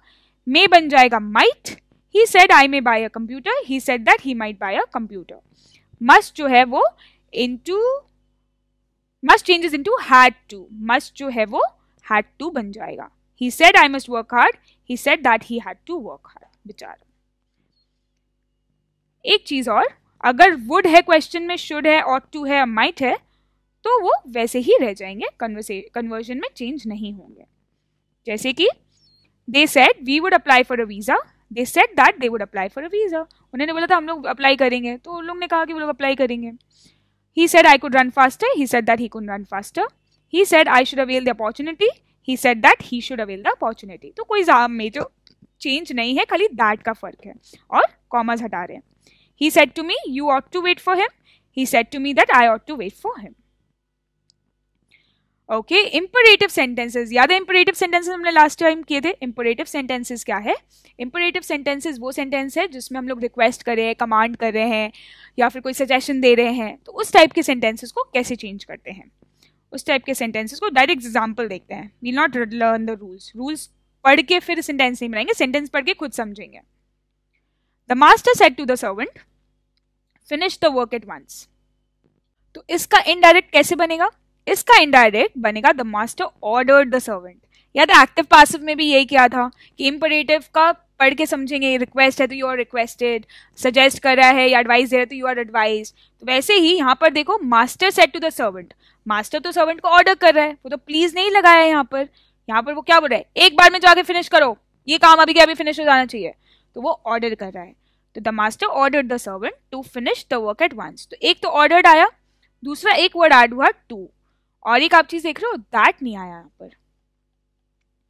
मे बन जाएगा might he said I may buy a computer he said that he might buy a computer must जो है वो into must changes into had to must जो है वो हैड टू बन जाएगा he said I must work hard he said that he had to work hard बेचारा एक चीज और अगर वुड है क्वेश्चन में शुड है और टू है माइट है तो वो वैसे ही रह जाएंगे कन्वर्जन में चेंज नहीं होंगे जैसे कि they said we would apply for a visa they said that they would apply for a visa उन्होंने बोला था हम लोग अप्लाई करेंगे तो उन लोग ने कहा कि वो लोग अप्लाई करेंगे he said I could run faster he said that he could run faster he said I should avail the opportunity he said that he should avail the opportunity तो कोई मेजर चेंज नहीं है खाली दैट का फ़र्क है और कॉमर्स हटा रहे हैं he said to me you ought to wait for him he said to me that I ought to wait for him okay imperative sentences याद है इम्परेटिव सेंटेंसेज हमने लास्ट टाइम किए थे इम्परेटिव सेंटेंसेज क्या है इम्परेटिव सेंटेंसेज वो सेंटेंस है जिसमें हम लोग रिक्वेस्ट कर रहे हैं कमांड कर रहे हैं या फिर कोई सजेशन दे रहे हैं तो उस टाइप के सेंटेंसेज को कैसे चेंज करते हैं उस टाइप के सेंटेंसेज को डायरेक्ट एग्जाम्पल देखते हैं we not learn the rules rules पढ़ के फिर सेंटेंस नहीं बनाएंगे सेंटेंस पढ़ के खुद समझेंगे the master said to the servant finish the work at once तो इसका इनडायरेक्ट कैसे बनेगा इसका इनडायरेक्ट बनेगा the master order the servant या तो एक्टिव पैसिव में भी यही किया था कि इम्परेटिव का पढ़ के समझेंगे रिक्वेस्ट है तो यू आर रिक्वेस्टेड सजेस्ट कर रहा है या एडवाइस दे रहा है तो यू आर एडवाइज तो वैसे ही यहाँ पर देखो master said to the servant master तो सर्वेंट को ऑर्डर कर रहा है वो तो प्लीज नहीं लगाया है यहाँ पर यहाँ पर वो क्या बोल रहा है एक बार में जाके फिनिश करो ये काम अभी क्या अभी फिनिश हो जाना चाहिए तो वो ऑर्डर कर रहा है तो the master order the servant to finish the work at once तो एक तो ऑर्डर आया दूसरा एक वर्ड ऐड हुआ टू और एक आप चीज देख रहे हो दैट नहीं आया यहाँ पर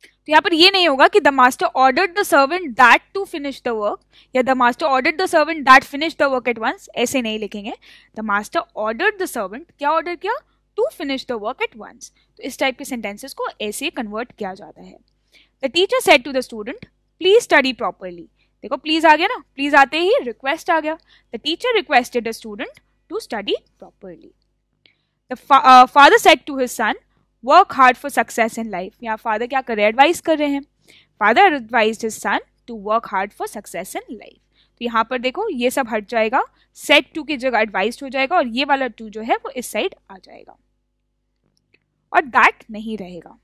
तो यहाँ पर ये नहीं होगा कि the master order the servant that to finish the work या the master order the servant that finish the work at once ऐसे नहीं लिखेंगे the master order the servant क्या ऑर्डर किया to finish the work at once तो इस टाइप के सेंटेंसेस को ऐसे कन्वर्ट किया जाता है the teacher said to the student please study properly देखो प्लीज आ गया ना प्लीज आते ही रिक्वेस्ट आ गया the teacher requested the student to study properly the father said to his son work hard for success in life यहाँ फादर क्या कर रहे हैं एडवाइस कर रहे हैं father advised his son to work hard for success in life तो यहाँ पर देखो ये सब हट जाएगा सेट टू की जगह एडवाइज हो जाएगा और ये वाला टू जो है वो इस साइड आ जाएगा और दैट नहीं रहेगा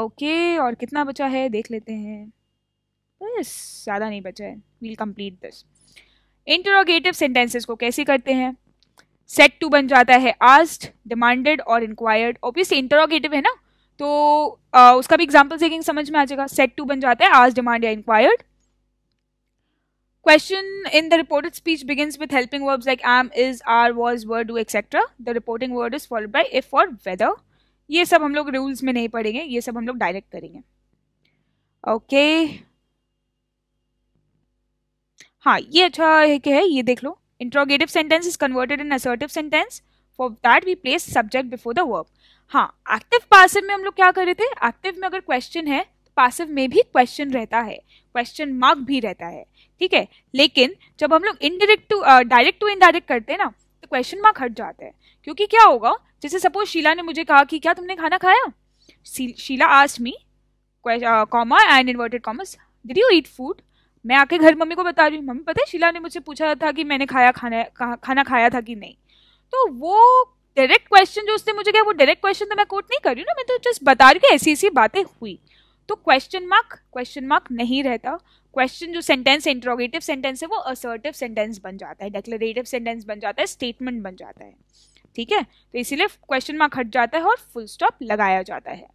ओके okay, और कितना बचा है देख लेते हैं ज़्यादा नहीं बचा है we'll complete this interrogative sentences को कैसे करते हैं सेट टू बन जाता है आस्ट डिमांडेड और इंक्वायर्ड ऑब्वियसली इंटरोगेटिव है ना तो आ, उसका भी एग्जाम्पल से समझ में आ जाएगा सेट टू बन जाता है आज डिमांड या inquired question in the reported speech begin with helping verbs like am is are was were do etcetera the reporting word is followed by if or whether ये सब हम लोग रूल्स में नहीं पढ़ेंगे ये सब हम लोग डायरेक्ट करेंगे ओके okay. हाँ ये अच्छा है कि है ये देख लो interrogative sentence is converted in assertive sentence for that we place subject before the verb हाँ एक्टिव पासिव में हम लोग क्या कर रहे थे एक्टिव में अगर क्वेश्चन है तो पासिव में भी क्वेश्चन रहता है क्वेश्चन मार्क भी रहता है ठीक है लेकिन जब हम लोग indirect to direct to indirect करते हैं ना तो क्वेश्चन मार्क हट जाता है क्योंकि क्या होगा जैसे सपोज शीला ने मुझे कहा कि क्या तुमने खाना खाया शीला आज me comma and inverted commas did you eat food मैं आके घर मम्मी को बता रही हूँ मम्मी पता है शिला ने मुझसे पूछा था कि मैंने खाया खाना खाना खाया था कि नहीं तो वो डायरेक्ट क्वेश्चन जो उसने मुझे किया वो डायरेक्ट क्वेश्चन तो मैं कोट नहीं कर रही हूँ ना मैं तो जस्ट बता रही हूँ ऐसी ऐसी बातें हुई तो क्वेश्चन मार्क क्वेश्चन मार्क नहीं रहता क्वेश्चन जो सेंटेंस इंट्रोगेटिव सेंटेंस है वो असर्टिव सेंटेंस बन जाता है डेक्लेटिव सेंटेंस बन जाता है स्टेटमेंट बन जाता है ठीक है तो इसीलिए क्वेश्चन मार्क हट जाता है और फुल स्टॉप लगाया जाता है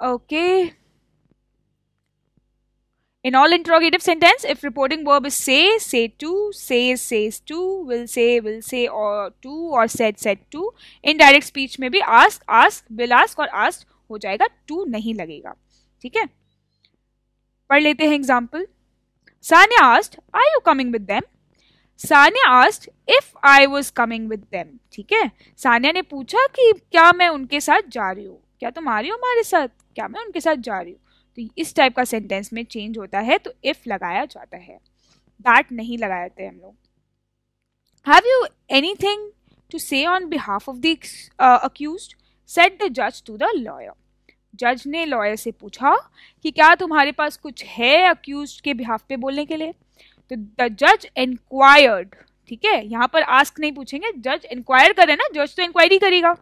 Okay. In all interrogative sentence, if reporting verb is say, say to, says, says to, will say, will say or to or said, said to. In direct speech may be ask, ask, will ask or asked ho jayega to nahi lagega theek hai पढ़ लेते हैं example Sania asked I you coming with them Sania asked if I was coming with them ठीक है सानिया ने पूछा कि क्या मैं उनके साथ जा रही हूँ क्या तुम आ रही हो हमारे साथ क्या मैं उनके साथ जा रही हूँ तो इस टाइप का सेंटेंस में चेंज होता है तो इफ़ लगाया जाता है दैट नहीं लगाते हम लोग have you any anything to say on behalf of the accused set the जज टू द लॉयर जज ने लॉयर से पूछा कि क्या तुम्हारे पास कुछ है अक्यूज के बिहाफ पे बोलने के लिए तो द जज इंक्वायर्ड ठीक है यहाँ पर आस्क नहीं पूछेंगे जज इंक्वायर करे ना जज तो इंक्वायरी करेगा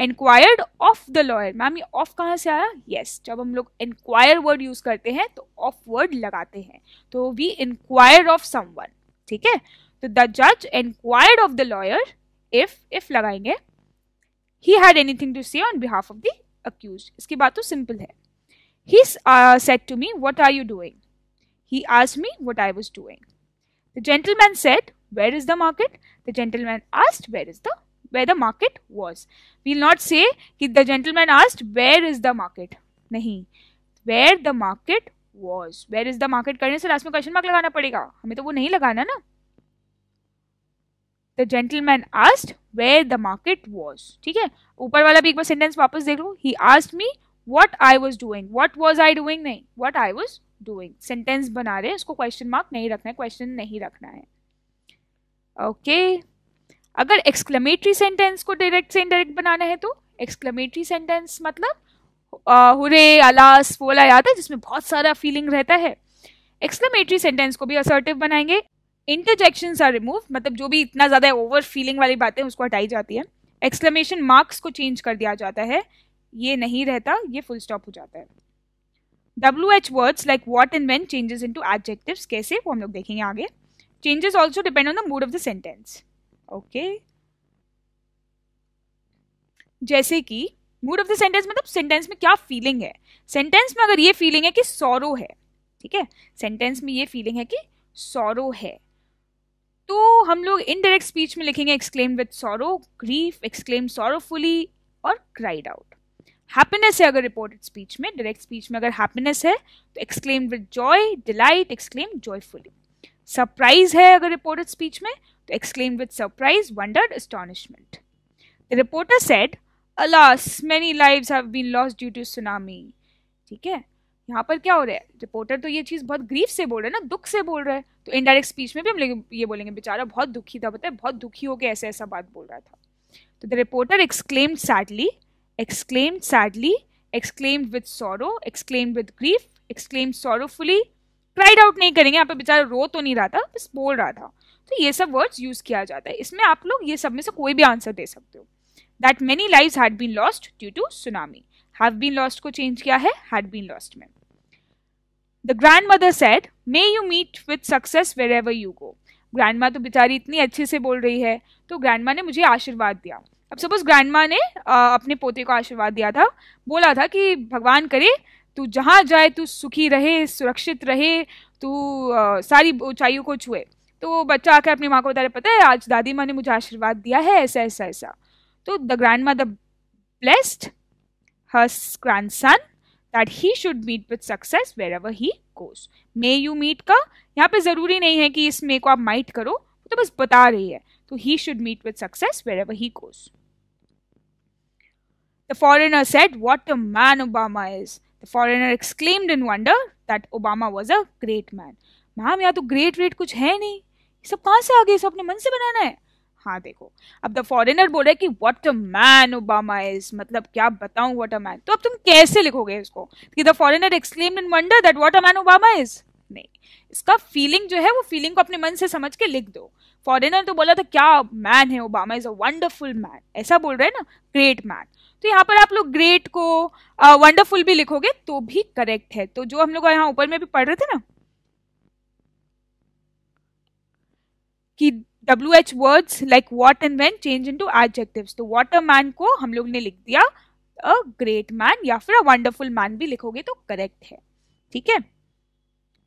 inquired of the lawyer ma'am ये ऑफ कहाँ से आया यस yes, जब हम लोग इंक्वायर वर्ड यूज करते हैं तो ऑफ वर्ड लगाते हैं तो वी इंक्वायर ऑफ सम ठीक है तो द जज inquired of the lawyer if if लगाएंगे he had anything to say on behalf of the accused इसकी बात तो सिंपल है he said to me what are you doing he आज me what I was doing the gentleman said where is the market the gentleman asked where is the where the market was. We will not say that the gentleman asked where is the market. नहीं where the market was. Where is the market करने से लास्ट में क्वेश्चन मार्क लगाना पड़ेगा हमें तो वो नहीं लगाना ना the gentleman asked where the market was ठीक है ऊपर वाला भी एक बार सेंटेंस वापस देख लो he asked me what I was doing what was I doing नहीं what I was doing sentence बना रहे हैं उसको क्वेश्चन मार्क नहीं रखना है क्वेश्चन नहीं रखना है ओके okay. अगर एक्सक्लेमेटरी सेंटेंस को डायरेक्ट से इनडायरेक्ट बनाना है तो एक्सक्लेमेटरी सेंटेंस मतलब हुरे अलास वोला याद है जिसमें बहुत सारा फीलिंग रहता है एक्सक्लेमेटरी सेंटेंस को भी असर्टिव बनाएंगे इंटरजेक्शन आर रिमूव मतलब जो भी इतना ज़्यादा ओवर फीलिंग वाली बातें उसको हटाई जाती है एक्सक्लेमेशन मार्क्स को चेंज कर दिया जाता है ये नहीं रहता ये फुल स्टॉप हो जाता है W H words like what and when changes into adjectives कैसे वो हम लोग देखेंगे आगे changes also depend on the mood of the sentence okay जैसे कि मूड ऑफ द सेंटेंस मतलब सेंटेंस में क्या फीलिंग है सेंटेंस में अगर ये फीलिंग है कि सोरो है ठीक है सेंटेंस में ये फीलिंग है कि सोरो है तो हम लोग इनडायरेक्ट स्पीच में लिखेंगे exclaim with sorrow grief exclaim sorrowfully और क्राइड आउट हैप्पीनेस है अगर रिपोर्टेड स्पीच में डायरेक्ट स्पीच में अगर हैप्पीनेस है तो exclaim with joy delight exclaim joyfully surprise है अगर रिपोर्टेड स्पीच में exclaimed with surprise, wonder, astonishment. The reporter said, "Alas, many lives have been lost due to tsunami." ठीक है यहाँ पर क्या हो रहा है रिपोर्टर तो ये चीज बहुत ग्रीफ से बोल रहा है ना दुख से बोल रहा है तो इनडायरेक्ट स्पीच में भी हम लोग ये बोलेंगे बेचारा बहुत दुखी था बताए बहुत दुखी होकर ऐसे ऐसा बात बोल रहा था तो the reporter exclaimed sadly exclaimed sadly exclaimed with sorrow exclaimed with grief exclaimed sorrowfully cried out नहीं करेंगे यहाँ पर बेचारा रो तो नहीं रहा था बस बोल रहा था तो ये सब वर्ड्स यूज किया जाता है इसमें आप लोग ये सब में से कोई भी आंसर दे सकते हो that many live had been lost due to tsunami have been lost को चेंज किया है हैड बीन लॉस्ट में the grandmother said may you meet with success wherever you go grand माँ तो बेचारी इतनी अच्छे से बोल रही है तो ग्रैंड माँ ने मुझे आशीर्वाद दिया अब सपोज ग्रैंड माँ ने आ, अपने पोते को आशीर्वाद दिया था बोला था कि भगवान करे तू जहाँ जाए तू सुखी रहे सुरक्षित रहे तू सारी ऊंचाइयों को छुए तो वो बच्चा आकर अपनी माँ को बता रहे पता है आज दादी माँ ने मुझे आशीर्वाद दिया है ऐसा ऐसा ऐसा तो the grandmother blessed her grandson that he should meet with success wherever he goes may you meet का यहाँ पे ज़रूरी नहीं है कि इस मे को आप माइट करो तो बस बता रही है तो he should meet with success wherever he goes the foreigner said what a man Obama is the foreigner exclaimed in wonder that Obama was a great man ma'am यहाँ तो ग्रेट रेट कुछ है नहीं ये सब कहाँ से आ गए अपने मन से बनाना है हाँ देखो अब द फॉरेनर बोल बोले कि what a man Obama is मतलब क्या बताऊं वट अ मैन तो अब तुम कैसे लिखोगे इसको कि the foreigner exclaimed in wonder that what a man Obama is नहीं इसका फीलिंग जो है वो फीलिंग को अपने मन से समझ के लिख दो फॉरेनर तो बोला था क्या मैन है Obama is a wonderful man ऐसा बोल रहे हैं ना ग्रेट मैन तो यहाँ पर आप लोग ग्रेट को वंडरफुल uh, भी लिखोगे तो भी करेक्ट है तो जो हम लोग यहाँ ऊपर में भी पढ़ रहे थे ना कि W H words like what and when change into adjective तो वाटर मैन को हम लोग ने लिख दिया अ ग्रेट मैन या फिर अ वंडरफुल मैन भी लिखोगे तो करेक्ट है ठीक है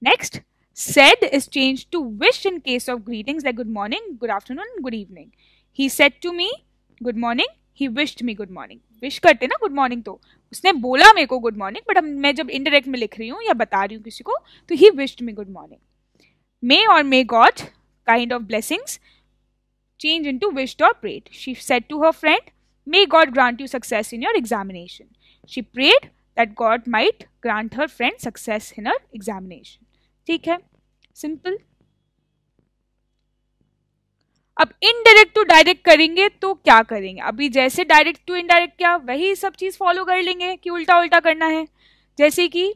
next said is change to wish in case of greetings like good morning good afternoon good evening he said to me good morning he wished me good morning wish करते ना गुड मॉर्निंग तो उसने बोला मेरे को गुड मॉर्निंग बट हम मैं जब इनडायरेक्ट में लिख रही हूँ या बता रही हूँ किसी को तो he wished me good morning may और may God kind of blessings change into wished or prayed. She said to her friend, May God grant you success in your examination. She prayed that God might grant her friend success in her examination. ठीक है सिंपल अब इनडायरेक्ट टू डायरेक्ट करेंगे तो क्या करेंगे अभी जैसे डायरेक्ट टू इनडायरेक्ट क्या वही सब चीज फॉलो कर लेंगे कि उल्टा उल्टा करना है जैसे कि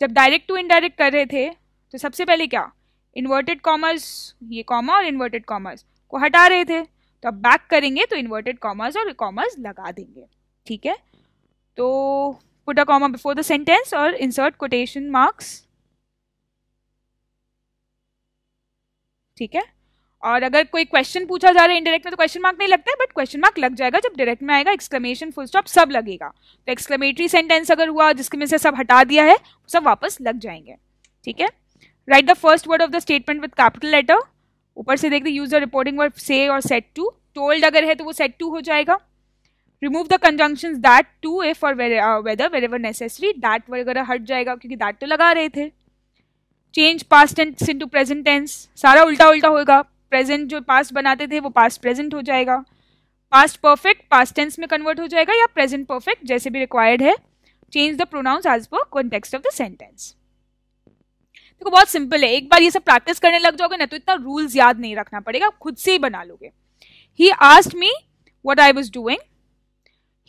जब डायरेक्ट टू इनडायरेक्ट कर रहे थे तो सबसे पहले क्या इन्वर्टेड कॉमर्स ये कॉमा और इन्वर्टेड कॉमर्स को हटा रहे थे तो अब बैक करेंगे तो इन्वर्टेड कॉमर्स और कॉमर्स लगा देंगे ठीक है तो put a comma before the sentence और इंसर्ट कोटेशन मार्क्स ठीक है और अगर कोई क्वेश्चन पूछा जा रहा है इनडायरेक्ट में तो क्वेश्चन मार्क नहीं लगता है बट क्वेश्चन मार्क लग जाएगा जब डायरेक्ट में आएगा एक्सक्लेमेशन फुल स्टॉप सब लगेगा तो एक्सक्लेमेटरी सेंटेंस अगर हुआ जिसके में से सब हटा दिया है सब वापस लग जाएंगे ठीक है write the first word of the statement with capital letter ऊपर से देखते यूज द रिपोर्टिंग वर्ड से और सेट टू टोल्ड अगर है तो वो सेट टू हो जाएगा remove the conjunction that to a for whether wherever necessary that वगैरह हट जाएगा क्योंकि दैट तो लगा रहे थे change past tense into present tense सारा उल्टा उल्टा होगा प्रेजेंट जो पास्ट बनाते थे वो पास्ट प्रेजेंट हो जाएगा पास्ट परफेक्ट पास्ट टेंस में कन्वर्ट हो जाएगा या प्रेजेंट परफेक्ट जैसे भी रिक्वायर्ड है change the pronouns as per context of the sentence देखो बहुत सिंपल है एक बार ये सब प्रैक्टिस करने लग जाओगे ना तो इतना रूल्स याद नहीं रखना पड़ेगा खुद से ही बना लोगे he asked me what I was doing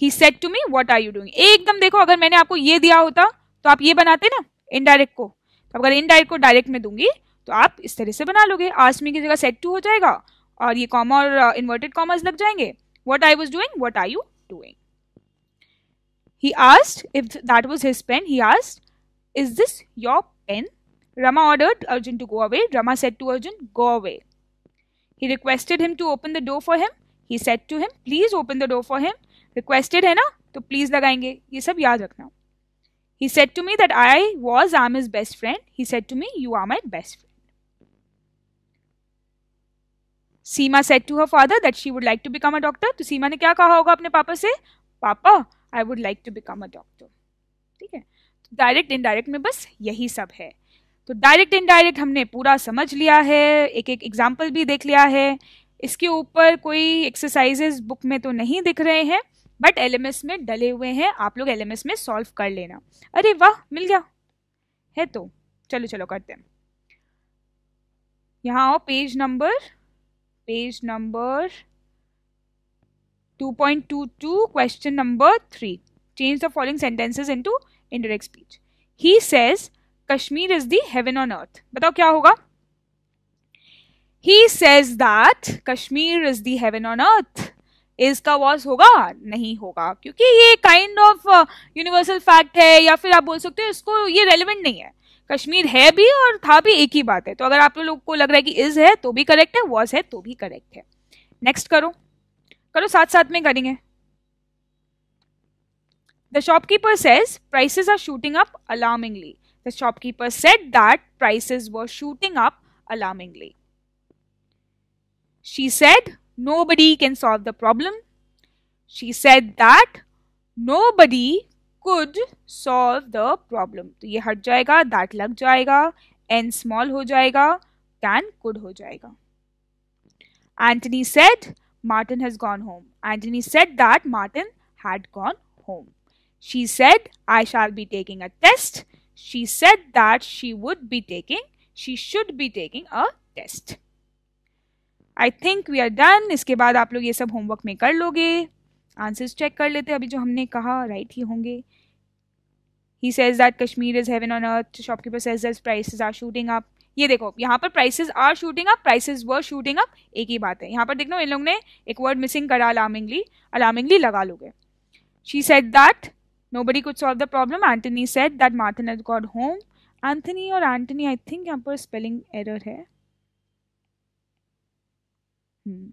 he said to me what are you doing एकदम देखो अगर मैंने आपको ये दिया होता तो आप ये बनाते ना इनडायरेक्ट को तो अगर इनडायरेक्ट को डायरेक्ट में दूंगी तो आप इस तरह से बना लोगे आस्ट मी की जगह सेट टू हो जाएगा और ये कॉमा और इन्वर्टेड uh, कॉमर्स लग जाएंगे what I was doing what are you doing he asked if that was his pen he asked is this your pen Rama ordered Arjun to go away. Rama said to Arjun, Go away. He requested him to open the door for him. He said to him, Please open the door for him. Requested है ना तो please लगाएंगे ये सब याद रखना He said to me that I was, I am his best friend. He said to me, You are my best friend. Seema said to her father that she would like to become a doctor. तो Seema ने क्या कहा होगा अपने पापा से Papa, I would like to become a doctor. ठीक है Direct, indirect में बस यही सब है तो डायरेक्ट इनडायरेक्ट हमने पूरा समझ लिया है एक एक एग्जाम्पल भी देख लिया है इसके ऊपर कोई एक्सरसाइजेस बुक में तो नहीं दिख रहे हैं बट एल में डले हुए हैं आप लोग एल में सॉल्व कर लेना अरे वाह मिल गया है तो चलो चलो करते हैं यहाँ आओ page number page number 2.22 question number three change the following sentences into indirect speech he says Kashmir is the heaven on earth बताओ क्या होगा he says that Kashmir is the heaven on earth इसका वॉज होगा नहीं होगा क्योंकि ये काइंड ऑफ यूनिवर्सल फैक्ट है या फिर आप बोल सकते हो इसको ये रेलिवेंट नहीं है कश्मीर है भी और था भी एक ही बात है तो अगर आप लोग को लग रहा है कि इज है तो भी करेक्ट है वॉज है तो भी करेक्ट है नेक्स्ट करो करो साथ साथ में करेंगे the shopkeeper says prices are shooting up alarmingly The shopkeeper said that prices were shooting up alarmingly. She said nobody can solve the problem. She said that nobody could solve the problem. तो ये हट जाएगा that लग जाएगा n small हो जाएगा can could हो जाएगा. Anthony said Martin has gone home. Anthony said that Martin had gone home. She said I shall be taking a test. she said that she would be taking, she should be taking a test. I think we are done इसके बाद आप लोग ये सब होमवर्क में कर लोगे आंसर्स चेक कर लेते अभी जो हमने कहा राइट right ही होंगे he says that Kashmir is heaven on earth shopkeeper says that prices are shooting up ये देखो यहाँ पर prices are shooting up prices were shooting up एक ही बात है यहाँ पर देखना इन लोगों ने एक वर्ड मिसिंग करा अलार्मिंगली अलार्मिंगली लगा लोगे she said that Nobody could solve the problem. Anthony said that Martin had got home. Anthony और Anthony, I think यहाँ पर spelling error है hmm.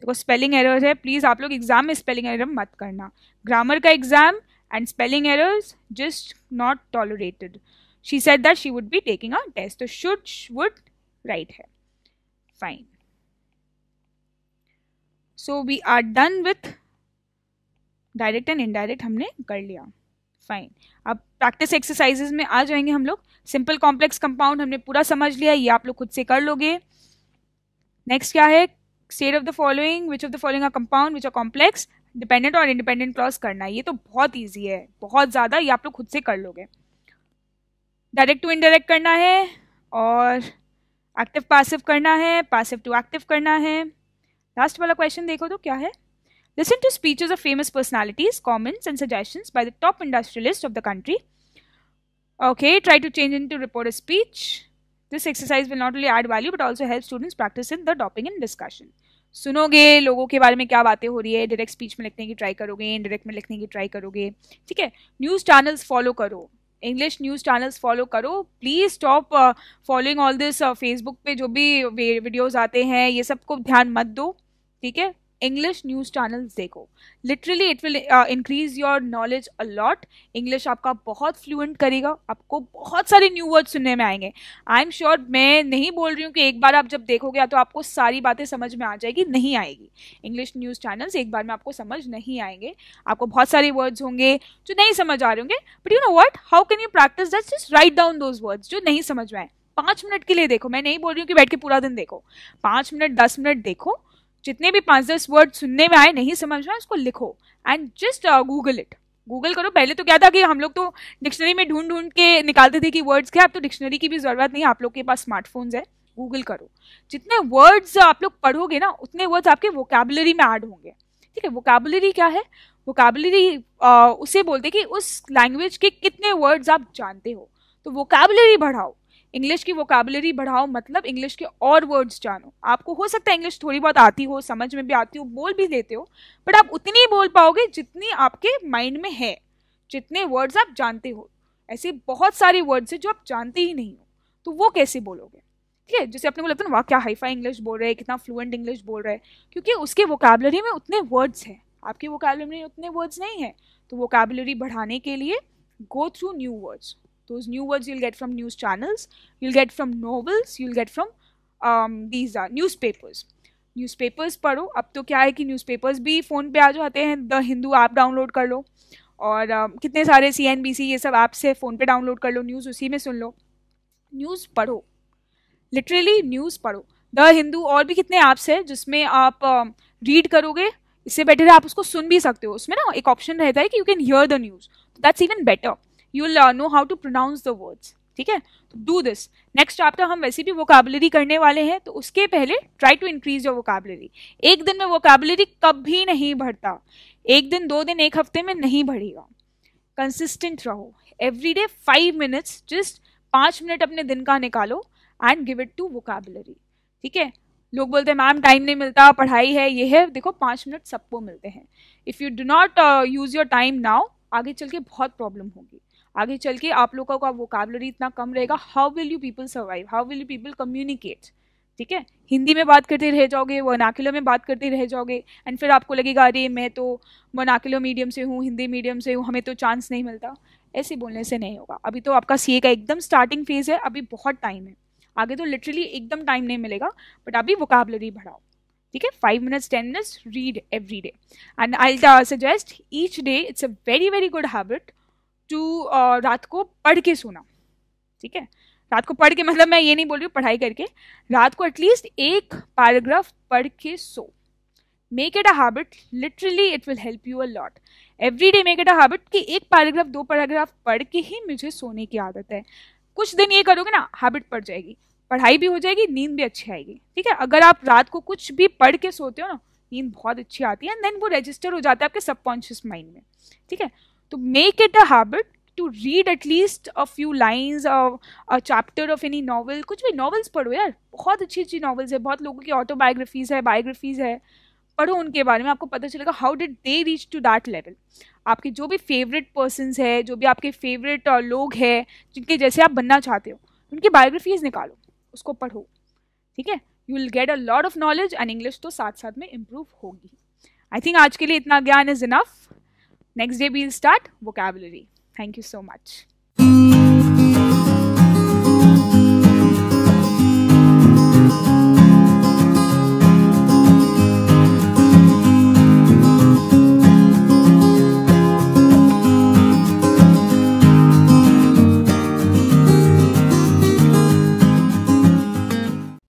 देखो स्पेलिंग एरर है प्लीज़ आप लोग एग्ज़ाम में स्पेलिंग एरर मत करना ग्रामर का exam and spelling errors just not tolerated she said that she would be taking a test तो शुड वुड राइट है fine so we are done with direct and indirect हमने कर लिया फाइन अब प्रैक्टिस एक्सरसाइजेज में आ जाएंगे हम लोग सिंपल कॉम्प्लेक्स कंपाउंड हमने पूरा समझ लिया ये आप लोग खुद से कर लोगे नेक्स्ट क्या है set of the following which of the following are compound which are complex dependent और इंडिपेंडेंट क्लॉज करना ये तो बहुत ईजी है बहुत ज़्यादा ये आप लोग खुद से कर लोगे डायरेक्ट टू इनडायरेक्ट करना है और एक्टिव पासिव करना है पासिव टू एक्टिव करना है लास्ट वाला क्वेश्चन देखो तो क्या है Listen to speeches of famous personalities, comments, and suggestions by the top industrialists of the country. Okay, try to change into reporter speech. This exercise will not only add value but also help students practice in the topping and discussion. सुनोगे लोगों के बारे में क्या बातें हो रही है डायरेक्ट स्पीच में लिखने की ट्राई करोगे इनडायरेक्ट में लिखने की ट्राई करोगे ठीक है न्यूज़ चैनल्स फॉलो करो इंग्लिश न्यूज़ चैनल्स फॉलो करो please stop following all this Facebook पे जो भी वीडियोस आते हैं ये सबको ध्यान मत दो ठीक है इंग्लिश न्यूज़ चैनल्स देखो literally it will increase your knowledge a lot English आपका बहुत फ्लुएंट करेगा आपको बहुत सारे न्यू वर्ड सुनने में आएंगे आई एम श्योर मैं नहीं बोल रही हूँ कि एक बार आप जब देखोगे तो आपको सारी बातें समझ में आ जाएगी नहीं आएगी इंग्लिश न्यूज़ चैनल्स एक बार में आपको समझ नहीं आएंगे आपको बहुत सारे वर्ड्स होंगे जो नहीं समझ आ रहे होंगे but you know what how can you practice that just write down those words जो नहीं समझ में आए पाँच मिनट के लिए देखो मैं नहीं बोल रही हूँ कि बैठ के पूरा दिन देखो पाँच मिनट दस मिनट देखो जितने भी पाँच दस वर्ड सुनने में आए नहीं समझ में आए उसको लिखो and just Google it Google करो पहले तो क्या था कि हम लोग तो डिक्शनरी में ढूंढ ढूंढ के निकालते थे कि वर्ड्स क्या अब तो डिक्शनरी की भी ज़रूरत नहीं आप लोग के पास स्मार्टफोन्स है गूगल करो जितने वर्ड्स आप लोग पढ़ोगे ना उतने वर्ड्स आपके वोकेबलरी में ऐड होंगे ठीक है वोकेबलरी क्या है वोकेबलरी uh, उसे बोलते कि उस लैंग्वेज के कितने वर्ड्स आप जानते हो तो वोकेबलरी बढ़ाओ इंग्लिश की वोकेबलरी बढ़ाओ मतलब इंग्लिश के और वर्ड्स जानो आपको हो सकता है इंग्लिश थोड़ी बहुत आती हो समझ में भी आती हो बोल भी लेते हो बट आप उतनी बोल पाओगे जितनी आपके माइंड में है जितने वर्ड्स आप जानते हो ऐसे बहुत सारे वर्ड्स हैं जो आप जानते ही नहीं हो तो वो कैसे बोलोगे ठीक है जैसे अपने को लगता है वाह क्या हाईफाई इंग्लिश बोल रहे हैं कितना फ्लुएंट इंग्लिश बोल रहे हैं क्योंकि उसके वोकेबलरी में उतने वर्ड्स हैं आपकी वोकेबलरी में उतने वर्ड्स नहीं हैं तो वोकेबलरी बढ़ाने के लिए go through new words those new words you'll get from news channels you'll get from novels you'll get from um, these are uh, newspapers newspapers पढ़ो अब तो क्या है कि न्यूज़पेपर्स भी फ़ोन पे आ जाते हैं द हिंदू ऐप डाउनलोड कर लो और uh, कितने सारे सी एन बी सी ये सब ऐप्स है फ़ोन पे डाउनलोड कर लो न्यूज़ उसी में सुन लो न्यूज़ पढ़ो लिटरली न्यूज़ पढ़ो द हिंदू और भी कितने ऐप्स है जिसमें आप रीड um, uh, करोगे इससे बेटर है आप उसको सुन भी सकते हो उसमें ना एक ऑप्शन रहता है कि you can hear the news that's even better you will know how to pronounce the words ठीक है डू दिस नेक्स्ट चैप्टर हम वैसे भी वोकाबलरी करने वाले हैं तो उसके पहले try to increase your vocabulary एक दिन में वोकाबलरी कभी नहीं बढ़ता एक दिन दो दिन एक हफ्ते में नहीं बढ़ेगा कंसिस्टेंट रहो every day five minutes just पाँच मिनट अपने दिन का निकालो and give it to vocabulary ठीक है लोग बोलते हैं मैम टाइम नहीं मिलता पढ़ाई है ये है देखो पाँच मिनट सबको मिलते हैं if you do not use your time now आगे चल के बहुत प्रॉब्लम होगी आगे चल के आप लोगों का वोकैबलरी इतना कम रहेगा how will you people survive how will you people communicate ठीक है हिंदी में बात करते रह जाओगे वर्नाकुलर में बात करते रह जाओगे एंड फिर आपको लगेगा अरे मैं तो वर्नाकुलर मीडियम से हूँ हिंदी मीडियम से हूँ हमें तो चांस नहीं मिलता ऐसे बोलने से नहीं होगा अभी तो आपका सी का एकदम स्टार्टिंग फेज़ है अभी बहुत टाइम है आगे तो लिटरली एकदम टाइम नहीं मिलेगा बट अभी वोकैबलरी बढ़ाओ ठीक है five minutes ten minutes read every day and I suggest each day it's a very very good habit to uh, रात को पढ़ के सोना ठीक है रात को पढ़ के मतलब मैं ये नहीं बोल रही हूँ पढ़ाई करके रात को एटलीस्ट एक पैराग्राफ पढ़ के so make it a habit literally it will help you a lot every day make it a habit कि एक पैराग्राफ दो पैराग्राफ पढ़ के ही मुझे सोने की आदत है कुछ दिन ये करोगे ना हैबिट पड़ जाएगी पढ़ाई भी हो जाएगी नींद भी अच्छी आएगी ठीक है अगर आप रात को कुछ भी पढ़ के सोते हो ना नींद बहुत अच्छी आती है एंड देन वो रजिस्टर हो जाता है आपके सबकॉन्शियस माइंड में ठीक है to make it a habit to read at least a few lines or a chapter of any novel कुछ भी novels पढ़ो यार बहुत अच्छी अच्छी novels है बहुत लोगों की autobiographies है biographies है पढ़ो उनके बारे में आपको पता चलेगा how did they reach to that level आपके जो भी फेवरेट पर्सनस है जो भी आपके फेवरेट लोग हैं जिनके जैसे आप बनना चाहते हो उनकी बायोग्राफीज निकालो उसको पढ़ो ठीक है you will get a lot of knowledge and English तो साथ साथ में इम्प्रूव होगी आई थिंक आज के लिए इतना ज्ञान is enough Next day, we'll start vocabulary. Thank you so much.